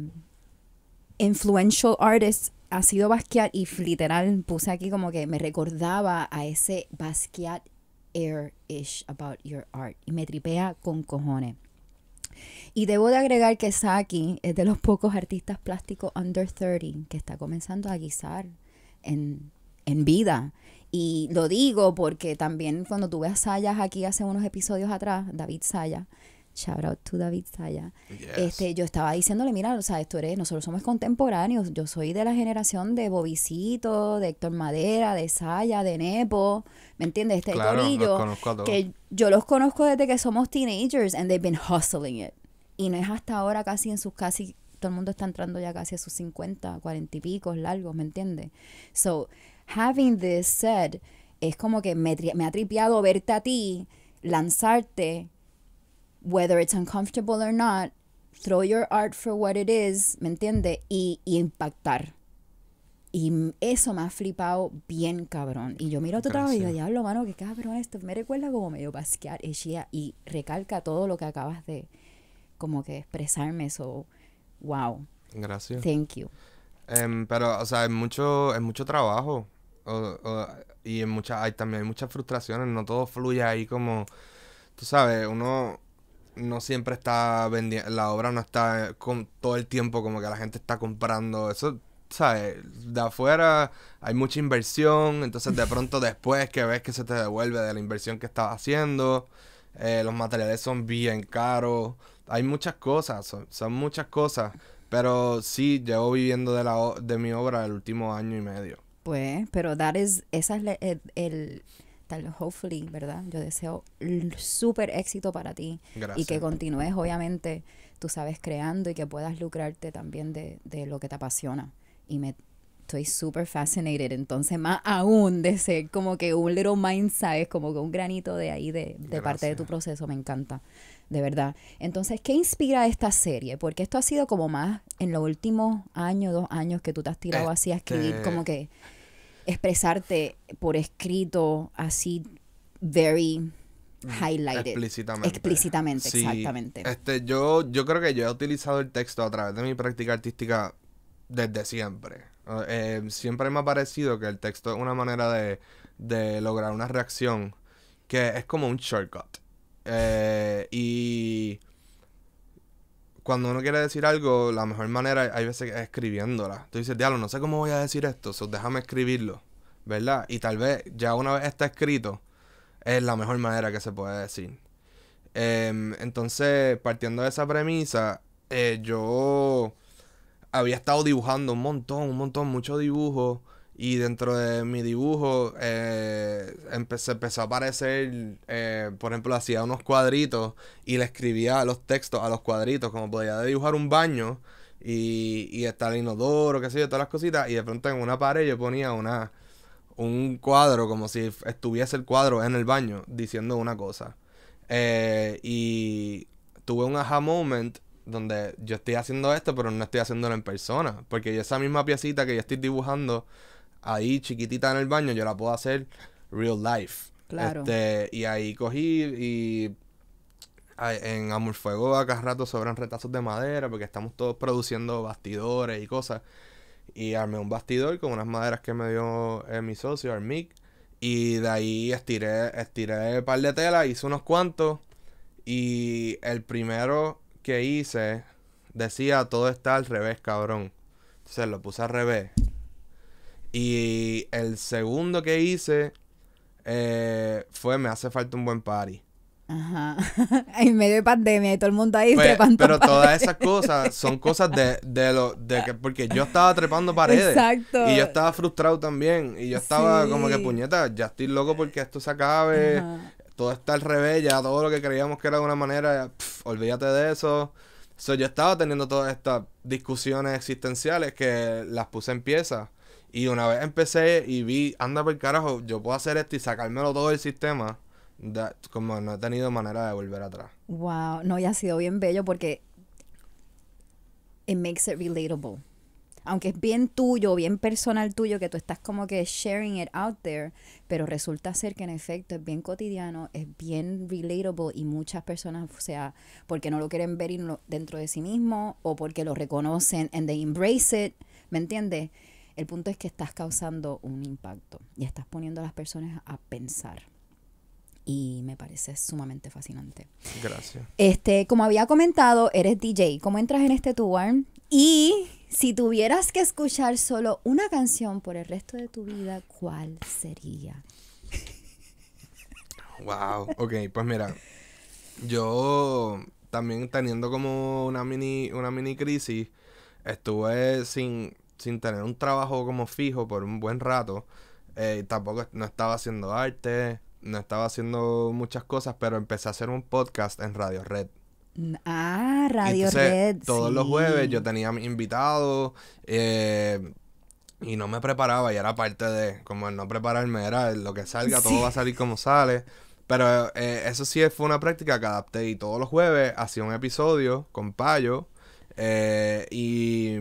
influential artists ha sido Basquiat y literal puse aquí como que me recordaba a ese Basquiat air-ish about your art. Y me tripea con cojones. Y debo de agregar que Saki es de los pocos artistas plásticos under 30 que está comenzando a guisar en, en vida. Y lo digo porque también cuando tuve a Sayas aquí hace unos episodios atrás, David Sayas, shout out David Saya. Este, yo estaba diciéndole, mira, o sea, esto eres, nosotros somos contemporáneos, yo soy de la generación de Bobicito, de Héctor Madera, de Saya, de Nepo, ¿me entiendes? Este que yo los conozco desde que somos teenagers and they've been hustling it. Y no es hasta ahora casi en sus casi todo el mundo está entrando ya casi a sus 50, 40 y pico largos, ¿me entiendes? So, having this said, es como que me, me ha tripeado verte a ti, lanzarte whether it's uncomfortable or not, throw your art for what it is, ¿me entiende? Y, y impactar. Y eso me ha flipado bien cabrón. Y yo miro tu trabajo y digo, diablo, mano, qué cabrón esto. Me recuerda como medio Basquear, ella eh, y recalca todo lo que acabas de como que expresarme. Eso... wow. Gracias. Thank you. Em, pero, o sea, es mucho, es mucho trabajo. y en muchas, hay también hay muchas frustraciones. No todo fluye ahí como, tú sabes, uno no siempre está vendiendo, la obra no está con todo el tiempo como que la gente está comprando. Eso, ¿sabes? De afuera hay mucha inversión, entonces de pronto después que ves que se te devuelve de la inversión que estás haciendo, eh, los materiales son bien caros, hay muchas cosas, son, muchas cosas, pero sí, llevo viviendo de, la, de mi obra el último año y medio. Pues, pero dar es esa es el hopefully, ¿verdad? Yo deseo súper éxito para ti y que continúes, obviamente, tú sabes, creando y que puedas lucrarte también de, lo que te apasiona. Y me estoy súper fascinated, entonces más aún de ser como que un little mind, Como que un granito de ahí, de, parte de tu proceso, me encanta, de verdad. Entonces, ¿qué inspira esta serie? Porque esto ha sido como más en los últimos años, dos años que tú te has tirado este, así a escribir, como que expresarte por escrito así, very mm, highlighted. Explícitamente. Explícitamente, exactamente. Este, yo, yo creo que yo he utilizado el texto a través de mi práctica artística desde siempre. Ah, em, siempre me ha parecido que el texto es una manera de, lograr una reacción que es como un shortcut. Eh, y cuando uno quiere decir algo, la mejor manera hay veces es escribiéndola. Tú dices, diablo, no sé cómo voy a decir esto, déjame escribirlo, ¿verdad? Y tal vez ya una vez está escrito, es la mejor manera que se puede decir. Em, entonces, partiendo de esa premisa, eh, yo había estado dibujando un montón, un montón, mucho dibujos. Y dentro de mi dibujo eh, empezó a aparecer, eh, por ejemplo, hacía unos cuadritos y le escribía los textos a los cuadritos, como podía dibujar un baño y, y estar el inodoro, qué sé yo, todas las cositas. Y de pronto en una pared yo ponía una, un cuadro, como si estuviese el cuadro en el baño, diciendo una cosa. Eh, y tuve un aha moment donde yo estoy haciendo esto, pero no estoy haciéndolo en persona, porque yo esa misma piecita que yo estoy dibujando ahí chiquitita en el baño, yo la puedo hacer real life. Este, y ahí cogí y en Amorfuego acá rato sobran retazos de madera porque estamos todos produciendo bastidores y cosas. Y armé un bastidor con unas maderas que me dio eh, mi socio, Armic. Y de ahí estiré, estiré un par de telas, hice unos cuantos. Y el primero que hice decía todo está al revés, cabrón. Entonces lo puse al revés. Y el segundo que hice eh, fue Me hace falta un buen party. Ajá. en medio de pandemia y todo el mundo ahí pues, trepando Pero todas esas cosas son cosas de, de lo de que porque yo estaba trepando paredes. Exacto. Y yo estaba frustrado también. Y yo estaba como que puñeta, ya estoy loco porque esto se acabe. Todo está al revés, ya todo lo que creíamos que era de una manera, olvídate de eso. So, yo estaba teniendo todas estas discusiones existenciales que las puse en piezas. Y una vez empecé y vi, anda por carajo, yo puedo hacer esto y sacármelo todo del sistema. como no he tenido manera de volver atrás. Wow, no, y ha sido bien bello porque it makes it relatable. Aunque es bien tuyo, bien personal tuyo, que tú estás como que sharing it out there, pero resulta ser que en efecto es bien cotidiano, es bien relatable y muchas personas, o sea, porque no lo quieren ver dentro de sí mismo o porque lo reconocen and they embrace it, ¿me entiendes? El punto es que estás causando un impacto y estás poniendo a las personas a pensar. Y me parece sumamente fascinante. Gracias. Este, como había comentado, eres DJ. ¿Cómo entras en este tour? Y si tuvieras que escuchar solo una canción por el resto de tu vida, ¿cuál sería? Wow. Ok, pues mira, yo también teniendo como una mini, una mini crisis, estuve sin, sin tener un trabajo como fijo por un buen rato. Eh, tampoco no estaba haciendo arte, no estaba haciendo muchas cosas, pero empecé a hacer un podcast en Radio Red. Ah, Radio Red. Todos los jueves yo tenía invitados eh, y no me preparaba y era parte de, como el no prepararme, era lo que salga, todo va a salir como sale. Pero eh, eso sí fue una práctica que adapté y todos los jueves hacía un episodio con Payo y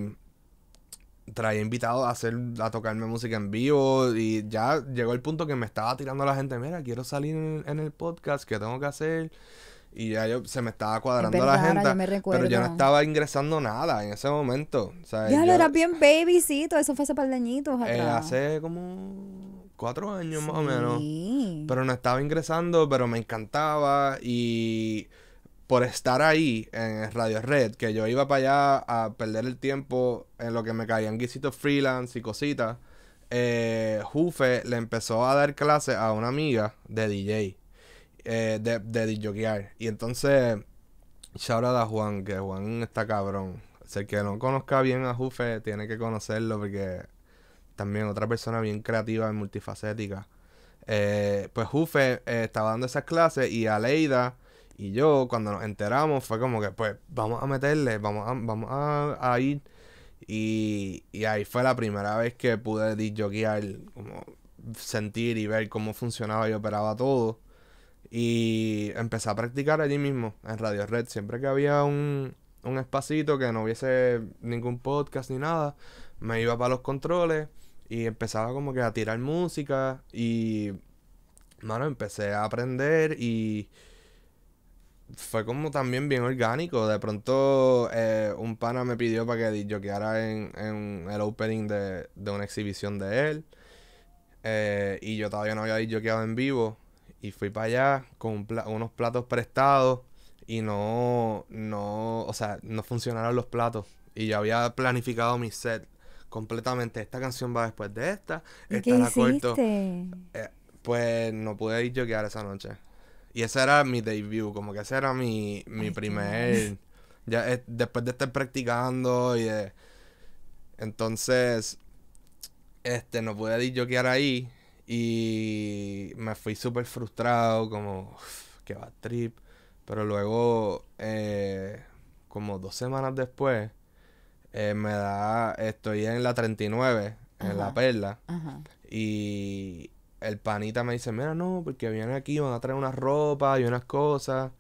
traía invitados a hacer, a tocarme música en vivo y ya llegó el punto que me estaba tirando la gente, mira, quiero salir en, el podcast, ¿qué tengo que hacer? Y ya yo, se me estaba cuadrando la gente, pero yo no estaba ingresando nada en ese momento. ya lo era bien babycito, eso fue hace par de añitos eh, hace como cuatro años más o menos. Pero no estaba ingresando, pero me encantaba y por estar ahí en Radio Red, que yo iba para allá a perder el tiempo en lo que me caían guisitos freelance y cositas, eh, Jufe le empezó a dar clases a una amiga de DJ, eh, de, de Y entonces, shout a Juan, que Juan está cabrón. sé el que no conozca bien a Jufe tiene que conocerlo porque también otra persona bien creativa y multifacética. Eh, pues Jufe eh, estaba dando esas clases y Aleida y yo, cuando nos enteramos, fue como que, pues, vamos a meterle, vamos a, vamos a, ir. Y, ahí fue la primera vez que pude disjoquear, como sentir y ver cómo funcionaba y operaba todo. Y empecé a practicar allí mismo, en Radio Red. Siempre que había un, un espacito que no hubiese ningún podcast ni nada, me iba para los controles y empezaba como que a tirar música y, bueno, empecé a aprender y fue como también bien orgánico. De pronto eh, un pana me pidió para que yo en, en el opening de, una exhibición de él. Eh, y yo todavía no había quedado en vivo. Y fui para allá con unos platos prestados. Y no, no, o sea, no funcionaron los platos. Y yo había planificado mi set completamente. Esta canción va después de esta. Esta ¿Qué corto. Eh, pues no pude ir quedar esa noche. Y ese era mi debut, como que ese era mi, mi primer... Ya, después de estar practicando y de, Entonces, este, no pude era ahí y me fui súper frustrado, como, que va trip. Pero luego, eh, como dos semanas después, eh, me da, estoy en la 39, en la perla. Y el panita me dice, mira, no, porque vienen aquí, van a traer unas ropas y unas cosas.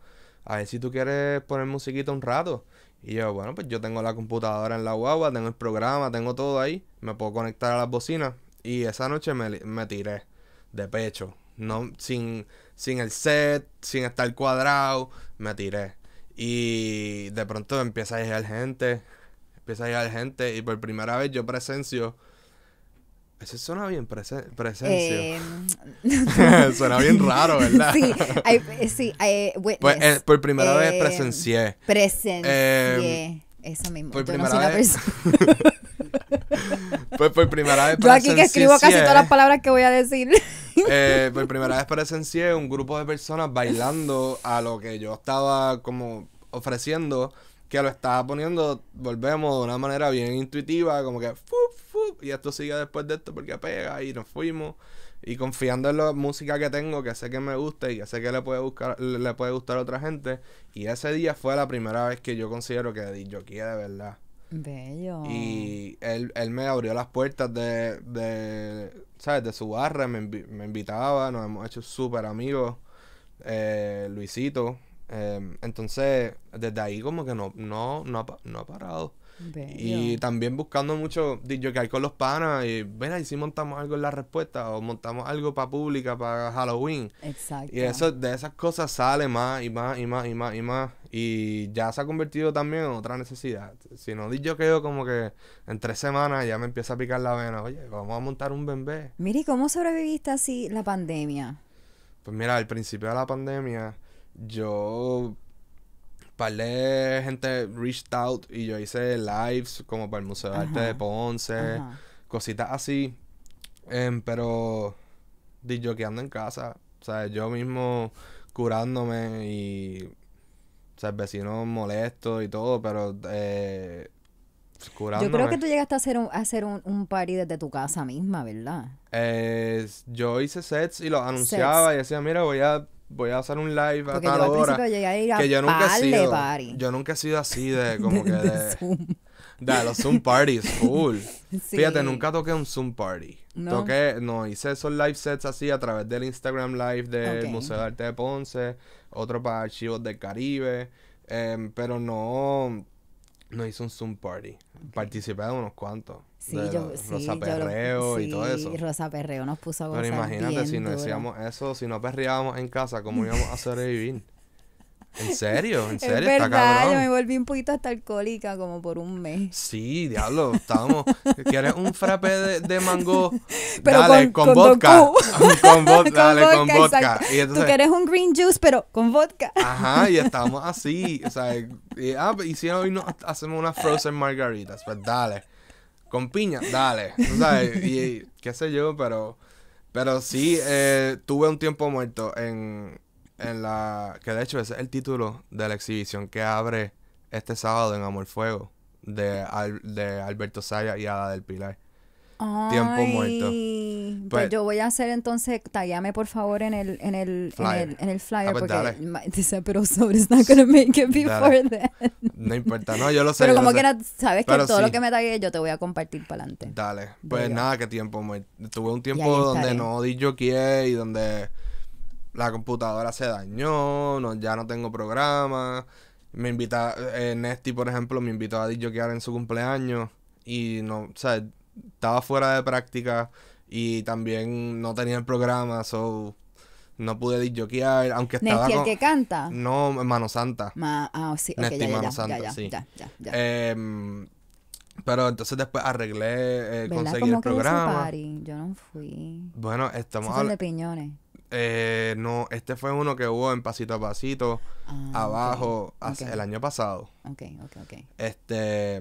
A ver si tú quieres poner musiquita un rato. Y yo, bueno, pues yo tengo la computadora en la guagua, tengo el programa, tengo todo ahí. Me puedo conectar a las bocinas. Y esa noche me, tiré de pecho. No, sin, sin el set, sin estar cuadrado, me tiré. Y de pronto empieza a llegar gente. Empieza a llegar gente. Y por primera vez yo presencio eso suena bien, presencia. Eh, suena bien raro, ¿verdad? Sí, eh, sí, eh, pues, por primera vez presencié. Presencié. eso mismo. Por primera vez. pues por primera vez Yo aquí que escribo casi todas las palabras que voy a decir. por primera vez presencié un grupo de personas bailando a lo que yo estaba como ofreciendo, que lo estaba poniendo, volvemos, de una manera bien intuitiva, como que... Fuf, y esto sigue después de esto porque pega y nos fuimos. Y confiando en la música que tengo, que sé que me gusta y que sé que le puede, buscar, le puede gustar a otra gente. Y ese día fue la primera vez que yo considero que yo quiero de verdad. Bello. Y él, él me abrió las puertas de, de ¿sabes? De su barra, me, invitaba, nos hemos hecho súper amigos. Eh, Luisito. Em, entonces, desde ahí como que no, no, no, no ha parado. Y también buscando mucho hay con los panas y ven ahí si montamos algo en la respuesta o montamos algo para pública, para Halloween. Exacto. Y eso, de esas cosas sale más y más y más y más y más. Y ya se ha convertido también en otra necesidad. Si no yo como que en tres semanas ya me empieza a picar la vena. Oye, vamos a montar un bebé. Miri, ¿cómo sobreviviste así la pandemia? Pues mira, al principio de la pandemia yo par gente reached out y yo hice lives como para el Museo de Arte de Ponce, cositas así. Eh, pero ando en casa, o sea, yo mismo curándome y o sea, el vecino molesto y todo, pero eh, curándome. Yo creo que tú llegaste a hacer un, hacer un, un party desde tu casa misma, ¿verdad? yo hice sets y los anunciaba y decía, mira, voy a voy a hacer un live a Porque yo que yo nunca he sido. Yo nunca he sido así de como que de, de Zoom. los Zoom parties, Cool... Fíjate, nunca toqué un Zoom party. No. Toqué, no, hice esos live sets así a través del Instagram Live del Museo de Arte de Ponce, otro para Archivos del Caribe, em, pero no, no hizo un Zoom party. Participé de unos cuantos. Sí, yo, sí, Rosa Perreo y todo eso. Rosa Perreo nos puso a gozar Pero imagínate si no decíamos eso, si no perreábamos en casa, ¿cómo íbamos a sobrevivir? ¿En serio? ¿En serio? Es verdad, yo me volví un poquito hasta alcohólica como por un mes. Sí, diablo, estábamos. ¿Quieres un frappe de, mango? dale, con, vodka. con, vodka, dale, con vodka. Tú quieres un green juice, pero con vodka. Ajá, y estábamos así. O sea, y, ah, y si hoy no, hacemos unas frozen margaritas, pues dale. Con piña, dale. O sabes, y, y qué sé yo, pero. Pero sí, eh, tuve un tiempo muerto en, en la que de hecho ese es el título de la exhibición que abre este sábado en Amor Fuego de, de Alberto Saya y Ada del Pilar. Tiempo muerto. Pues, pues, yo voy a hacer entonces, Taguéame, por favor en el, en el, flyer. En el, flyer ah, pues porque dice, pero not make it before No importa, no, yo lo sé. Pero como quieras sabes que todo lo que me tagué yo te voy a compartir para adelante. Dale. Pues nada, que tiempo muerto. Tuve un tiempo donde no di yo y donde la computadora se dañó, no, ya no tengo programa. Me invita, eh, Nesty, por ejemplo, me invitó a disjoquear en su cumpleaños y no, o estaba fuera de práctica y también no tenía el programa, so no pude disjoquear, aunque estaba Nesty el que canta? No, Mano Santa. ah, sí, okay, ya, Santa, em, pero entonces después arreglé, eh, conseguí el programa. Yo no fui. Bueno, estamos son de piñones. Eh, no, este fue uno que hubo en pasito a pasito, ah, abajo, el año pasado. Ok, ok, ok. Este.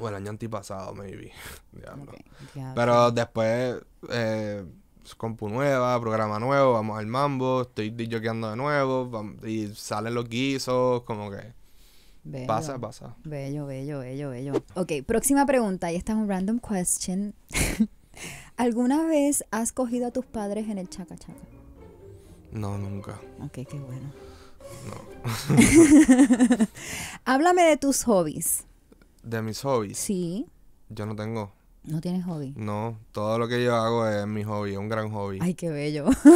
O el año antipasado, maybe. Pero después, eh, compu nueva, programa nuevo, vamos al mambo, estoy jockeando de nuevo, y salen los guisos, como que. Bello. Pasa, pasa. Bello, bello, bello, bello. Ok, próxima pregunta, y esta es un random question. ¿Alguna vez has cogido a tus padres en el Chacachaca? No, nunca. Ok, qué bueno. No. Háblame de tus hobbies. ¿De mis hobbies? Sí. Yo no tengo. ¿No tienes hobby? No, todo lo que yo hago es mi hobby, un gran hobby. Ay, qué bello. eso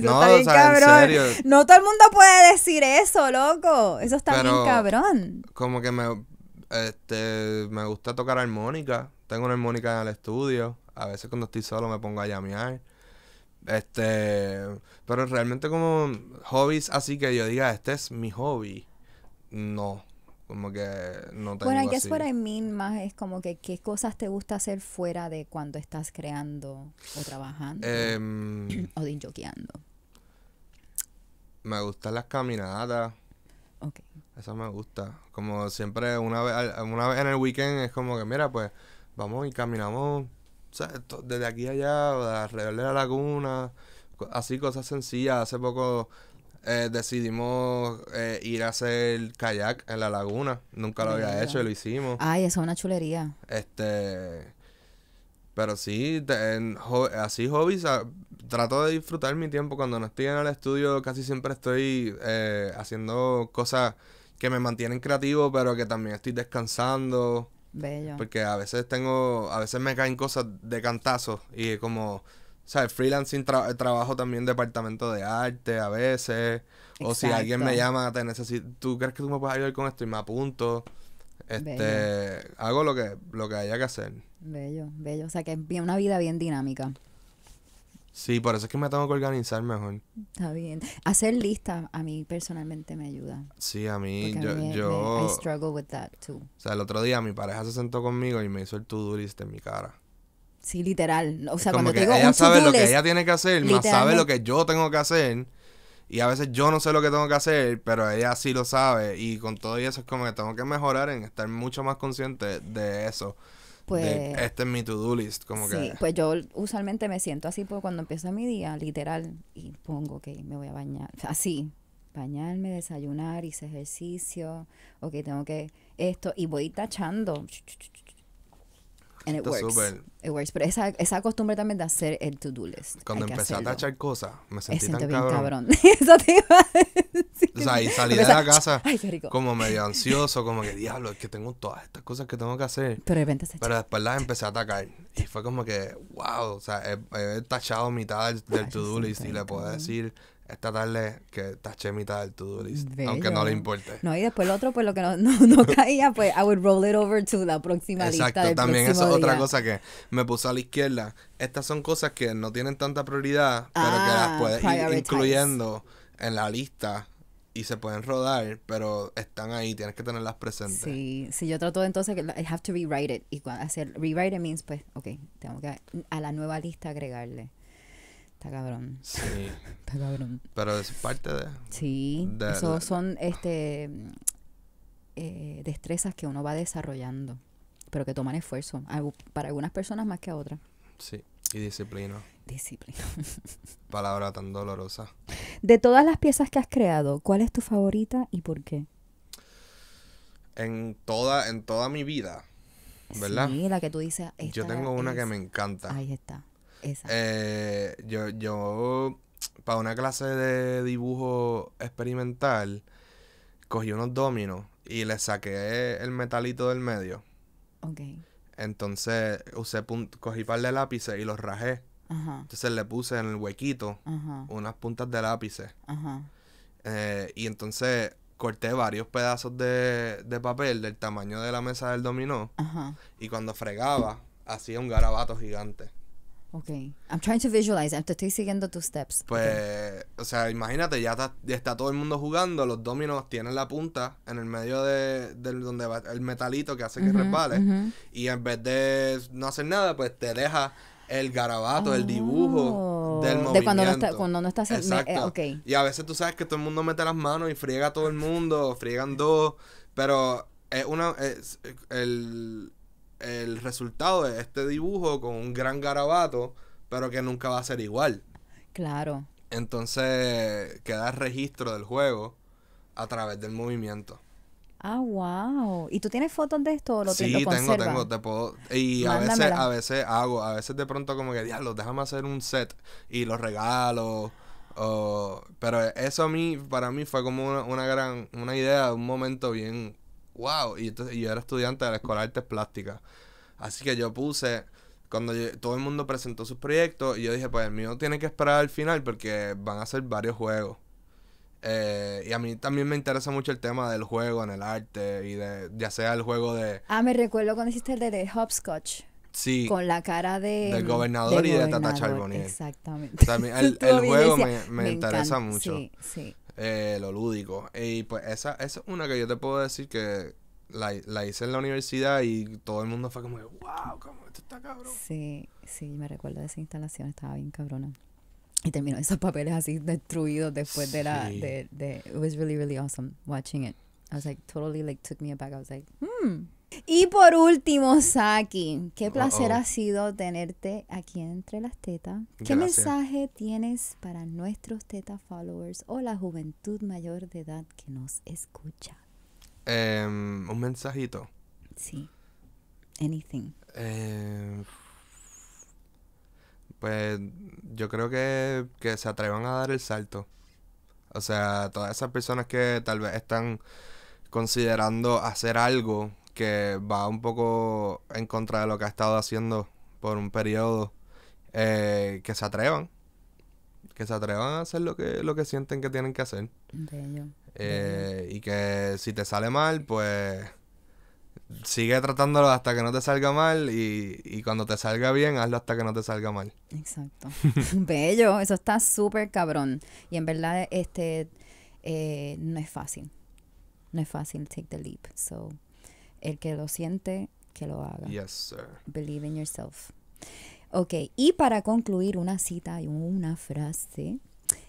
no, está bien cabrón. No todo el mundo puede decir eso, loco. Eso está bien cabrón. Como que me, este, me gusta tocar armónica. Tengo una armónica en el estudio. A veces cuando estoy solo me pongo a llamear. Este, pero realmente como hobbies así que yo diga, este es mi hobby. No, como que no tengo Bueno, I es what I mean más es como que qué cosas te gusta hacer fuera de cuando estás creando o trabajando em, o dinjoqueando. Me gustan las caminadas. Ok. Eso me gusta. Como siempre una una vez en el weekend es como que mira, pues vamos y caminamos desde aquí a allá, alrededor de la laguna, así cosas sencillas. Hace poco eh, decidimos eh, ir a hacer kayak en la laguna. Nunca lo había hecho y lo hicimos. Ay, eso es una chulería. Este. Pero sí, así hobbies. Ah, trato de disfrutar mi tiempo. Cuando no estoy en el estudio, casi siempre estoy eh, haciendo cosas que me mantienen creativo, pero que también estoy descansando. Bello. Porque a veces tengo, a veces me caen cosas de cantazo y como, o el Freelancing, trabajo también departamento de arte a veces. O si alguien me llama, te necesito, ¿tú crees que tú me puedes ayudar con esto? Y me apunto. Este, hago lo que, lo que haya que hacer. Bello, bello. O sea que es una vida bien dinámica. Sí, por eso es que me tengo que organizar mejor. Está bien. Hacer lista a mí personalmente me ayuda. Sí, a mí yo... yo I struggle with that too. O sea, el otro día mi pareja se sentó conmigo y me hizo el tú duriste en mi cara. Sí, literal. O sea, como cuando que digo ella sabe lo que ella tiene que hacer, más sabe lo que yo tengo que hacer. Y a veces yo no sé lo que tengo que hacer, pero ella sí lo sabe. Y con todo eso es como que tengo que mejorar en estar mucho más consciente de eso. Pues, este es mi to-do list, como sí, que. pues yo usualmente me siento así pues cuando empiezo mi día, literal, y pongo que me voy a bañar, así, bañarme, desayunar, hice ejercicio, o que tengo que esto, y voy tachando And it works. Pero esa, esa costumbre también de hacer el to-do list. Cuando empecé a tachar cosas, me sentí tan cabrón. O sea, y salí de la casa como medio ansioso, como que diablo, es que tengo todas estas cosas que tengo que hacer. Pero de repente Pero después las empecé a atacar. Y fue como que, wow, o sea, he, tachado mitad del, del to-do list y le puedo decir esta tarde que taché mitad del to-do list, aunque no le importe. No, y después el otro, pues lo que no, no, no caía, pues I would roll it over to la próxima lista exacto también eso es otra cosa que me puse a la izquierda. Estas son cosas que no tienen tanta prioridad, pero que las ah, puedes ir incluyendo en la lista y se pueden rodar, pero están ahí, tienes que tenerlas presentes. Sí, sí, yo trato entonces que I have to rewrite it. Y cuando hacer rewrite it means, pues, ok, tengo que a la nueva lista agregarle. Está cabrón. Sí. Está cabrón. Pero es parte de. Sí. son este eh, destrezas que uno va desarrollando, pero que toman esfuerzo. Para algunas personas más que a otras. Sí. Y disciplina. Disciplina. Palabra tan dolorosa. De todas las piezas que has creado, ¿cuál es tu favorita y por qué? En toda, en toda mi vida, ¿verdad? Sí, la que tú dices. yo tengo una que me encanta. Ahí está. Eh, yo, yo, para una clase de dibujo experimental, cogí unos dominos y le saqué el metalito del medio. Entonces usé cogí par de lápices y los rajé. Entonces le puse en el huequito unas puntas de lápices. Ajá. Eh, y entonces corté varios pedazos de, de, papel del tamaño de la mesa del dominó. Ajá. Y cuando fregaba, hacía un garabato gigante. Ok. I'm trying to visualize. Te estoy siguiendo tus steps. Pues, o sea, imagínate, ya está, todo el mundo jugando. Los dominos tienen la punta en el medio de, donde el metalito que hace que resbale. Y en vez de no hacer nada, pues te deja el garabato, el dibujo oh. del movimiento. De cuando no estás... Eh, y a veces tú sabes que todo el mundo mete las manos y friega a todo el mundo, friegan dos, pero es una es, el el resultado de este dibujo con un gran garabato, pero que nunca va a ser igual. Claro. Entonces queda registro del juego a través del movimiento. Ah, wow. ¿Y tú tienes fotos de esto lo Sí, tengo, tengo, te puedo. Y a veces, a veces hago, a veces de pronto como que, diablo, déjame hacer un set y los regalo. O, pero eso a mí, para mí fue como una, una gran, una idea, un momento bien wow. Y yo era estudiante de la Escuela de Artes Plásticas. Así que yo puse, cuando todo el mundo presentó sus proyectos, y yo dije, pues el mío tiene que esperar al final porque van a ser varios juegos. Eh, y a mí también me interesa mucho el tema del juego en el arte y de, ya sea el juego de... Ah, me recuerdo cuando hiciste el de, Hopscotch. Sí. Con la cara de... Del gobernador y de Tata Charbonnier. Exactamente. el, juego me, interesa mucho. Sí, sí eh, lo lúdico. Y pues esa, esa, es una que yo te puedo decir que la, la, hice en la universidad y todo el mundo fue como, wow, cómo esto está cabrón. Sí, sí, me recuerdo de esa instalación, estaba bien cabrona. Y terminó esos papeles así destruidos después de la... De, de, it was really, really awesome watching it. I was like, totally like took me aback. I was like, hmm. Y por último, Saki, qué oh, placer oh. ha sido tenerte aquí entre las tetas. ¿Qué mensaje tienes para nuestros teta followers o la juventud mayor de edad que nos escucha? Em, un mensajito. Sí. Anything. Em, pues yo creo que, que se atrevan a dar el salto. O sea, todas esas personas que tal vez están considerando hacer algo, que va un poco en contra de lo que ha estado haciendo por un periodo, eh, que se atrevan. Que se atrevan a hacer lo que, lo que sienten que tienen que hacer. Eh, bello. Y que si te sale mal, pues sigue tratándolo hasta que no te salga mal y, y, cuando te salga bien, hazlo hasta que no te salga mal. Exacto. Bello, eso está súper cabrón. Y en verdad, este, eh, no es fácil. No es fácil take the leap. So, el que lo siente, que lo haga. Yes, sir. Believe in yourself. Ok, y para concluir una cita y una frase,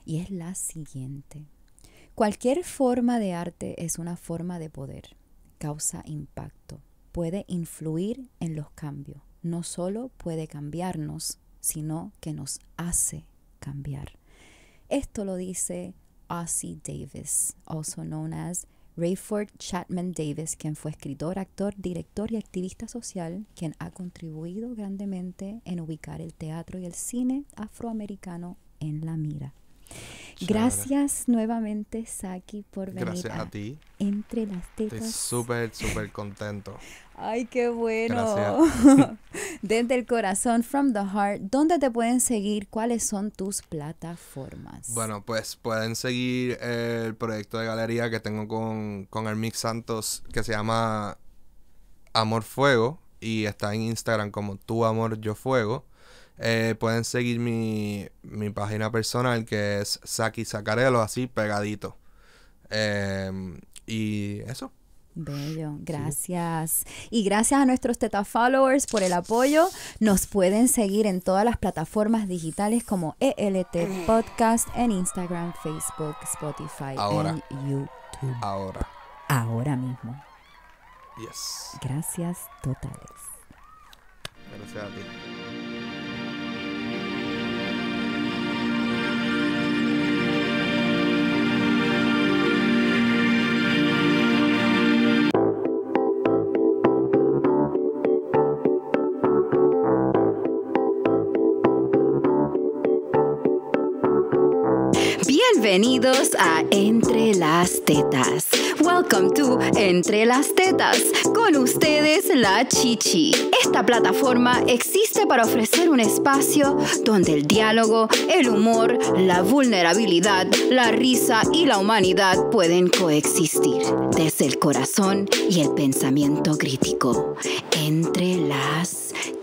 y es la siguiente. Cualquier forma de arte es una forma de poder, causa impacto, puede influir en los cambios, no solo puede cambiarnos, sino que nos hace cambiar. Esto lo dice Ossie Davis, also known as Rayford Chapman Davis, quien fue escritor, actor, director y activista social, quien ha contribuido grandemente en ubicar el teatro y el cine afroamericano en la mira. Gracias nuevamente, Saki, por venir. a, ti. Entre las Estoy súper, súper contento. Ay, qué bueno. Desde el corazón, from the heart, ¿dónde te pueden seguir? ¿Cuáles son tus plataformas? Bueno, pues pueden seguir el proyecto de galería que tengo con, con Santos que se llama Amor Fuego y está en Instagram como Tu Amor Yo Fuego. Eh, pueden seguir mi, página personal que es Saki Sacarelo, así pegadito. Em, y eso. Bello, gracias. Y gracias a nuestros Teta Followers por el apoyo. Nos pueden seguir en todas las plataformas digitales como ELT Podcast, en Instagram, Facebook, Spotify, en YouTube. Ahora. Ahora mismo. Yes. Gracias totales. Gracias a ti. Bienvenidos a Entre las Tetas. Welcome to Entre las Tetas. Con ustedes, La Chichi. Esta plataforma existe para ofrecer un espacio donde el diálogo, el humor, la vulnerabilidad, la risa y la humanidad pueden coexistir desde el corazón y el pensamiento crítico. Entre las Tetas.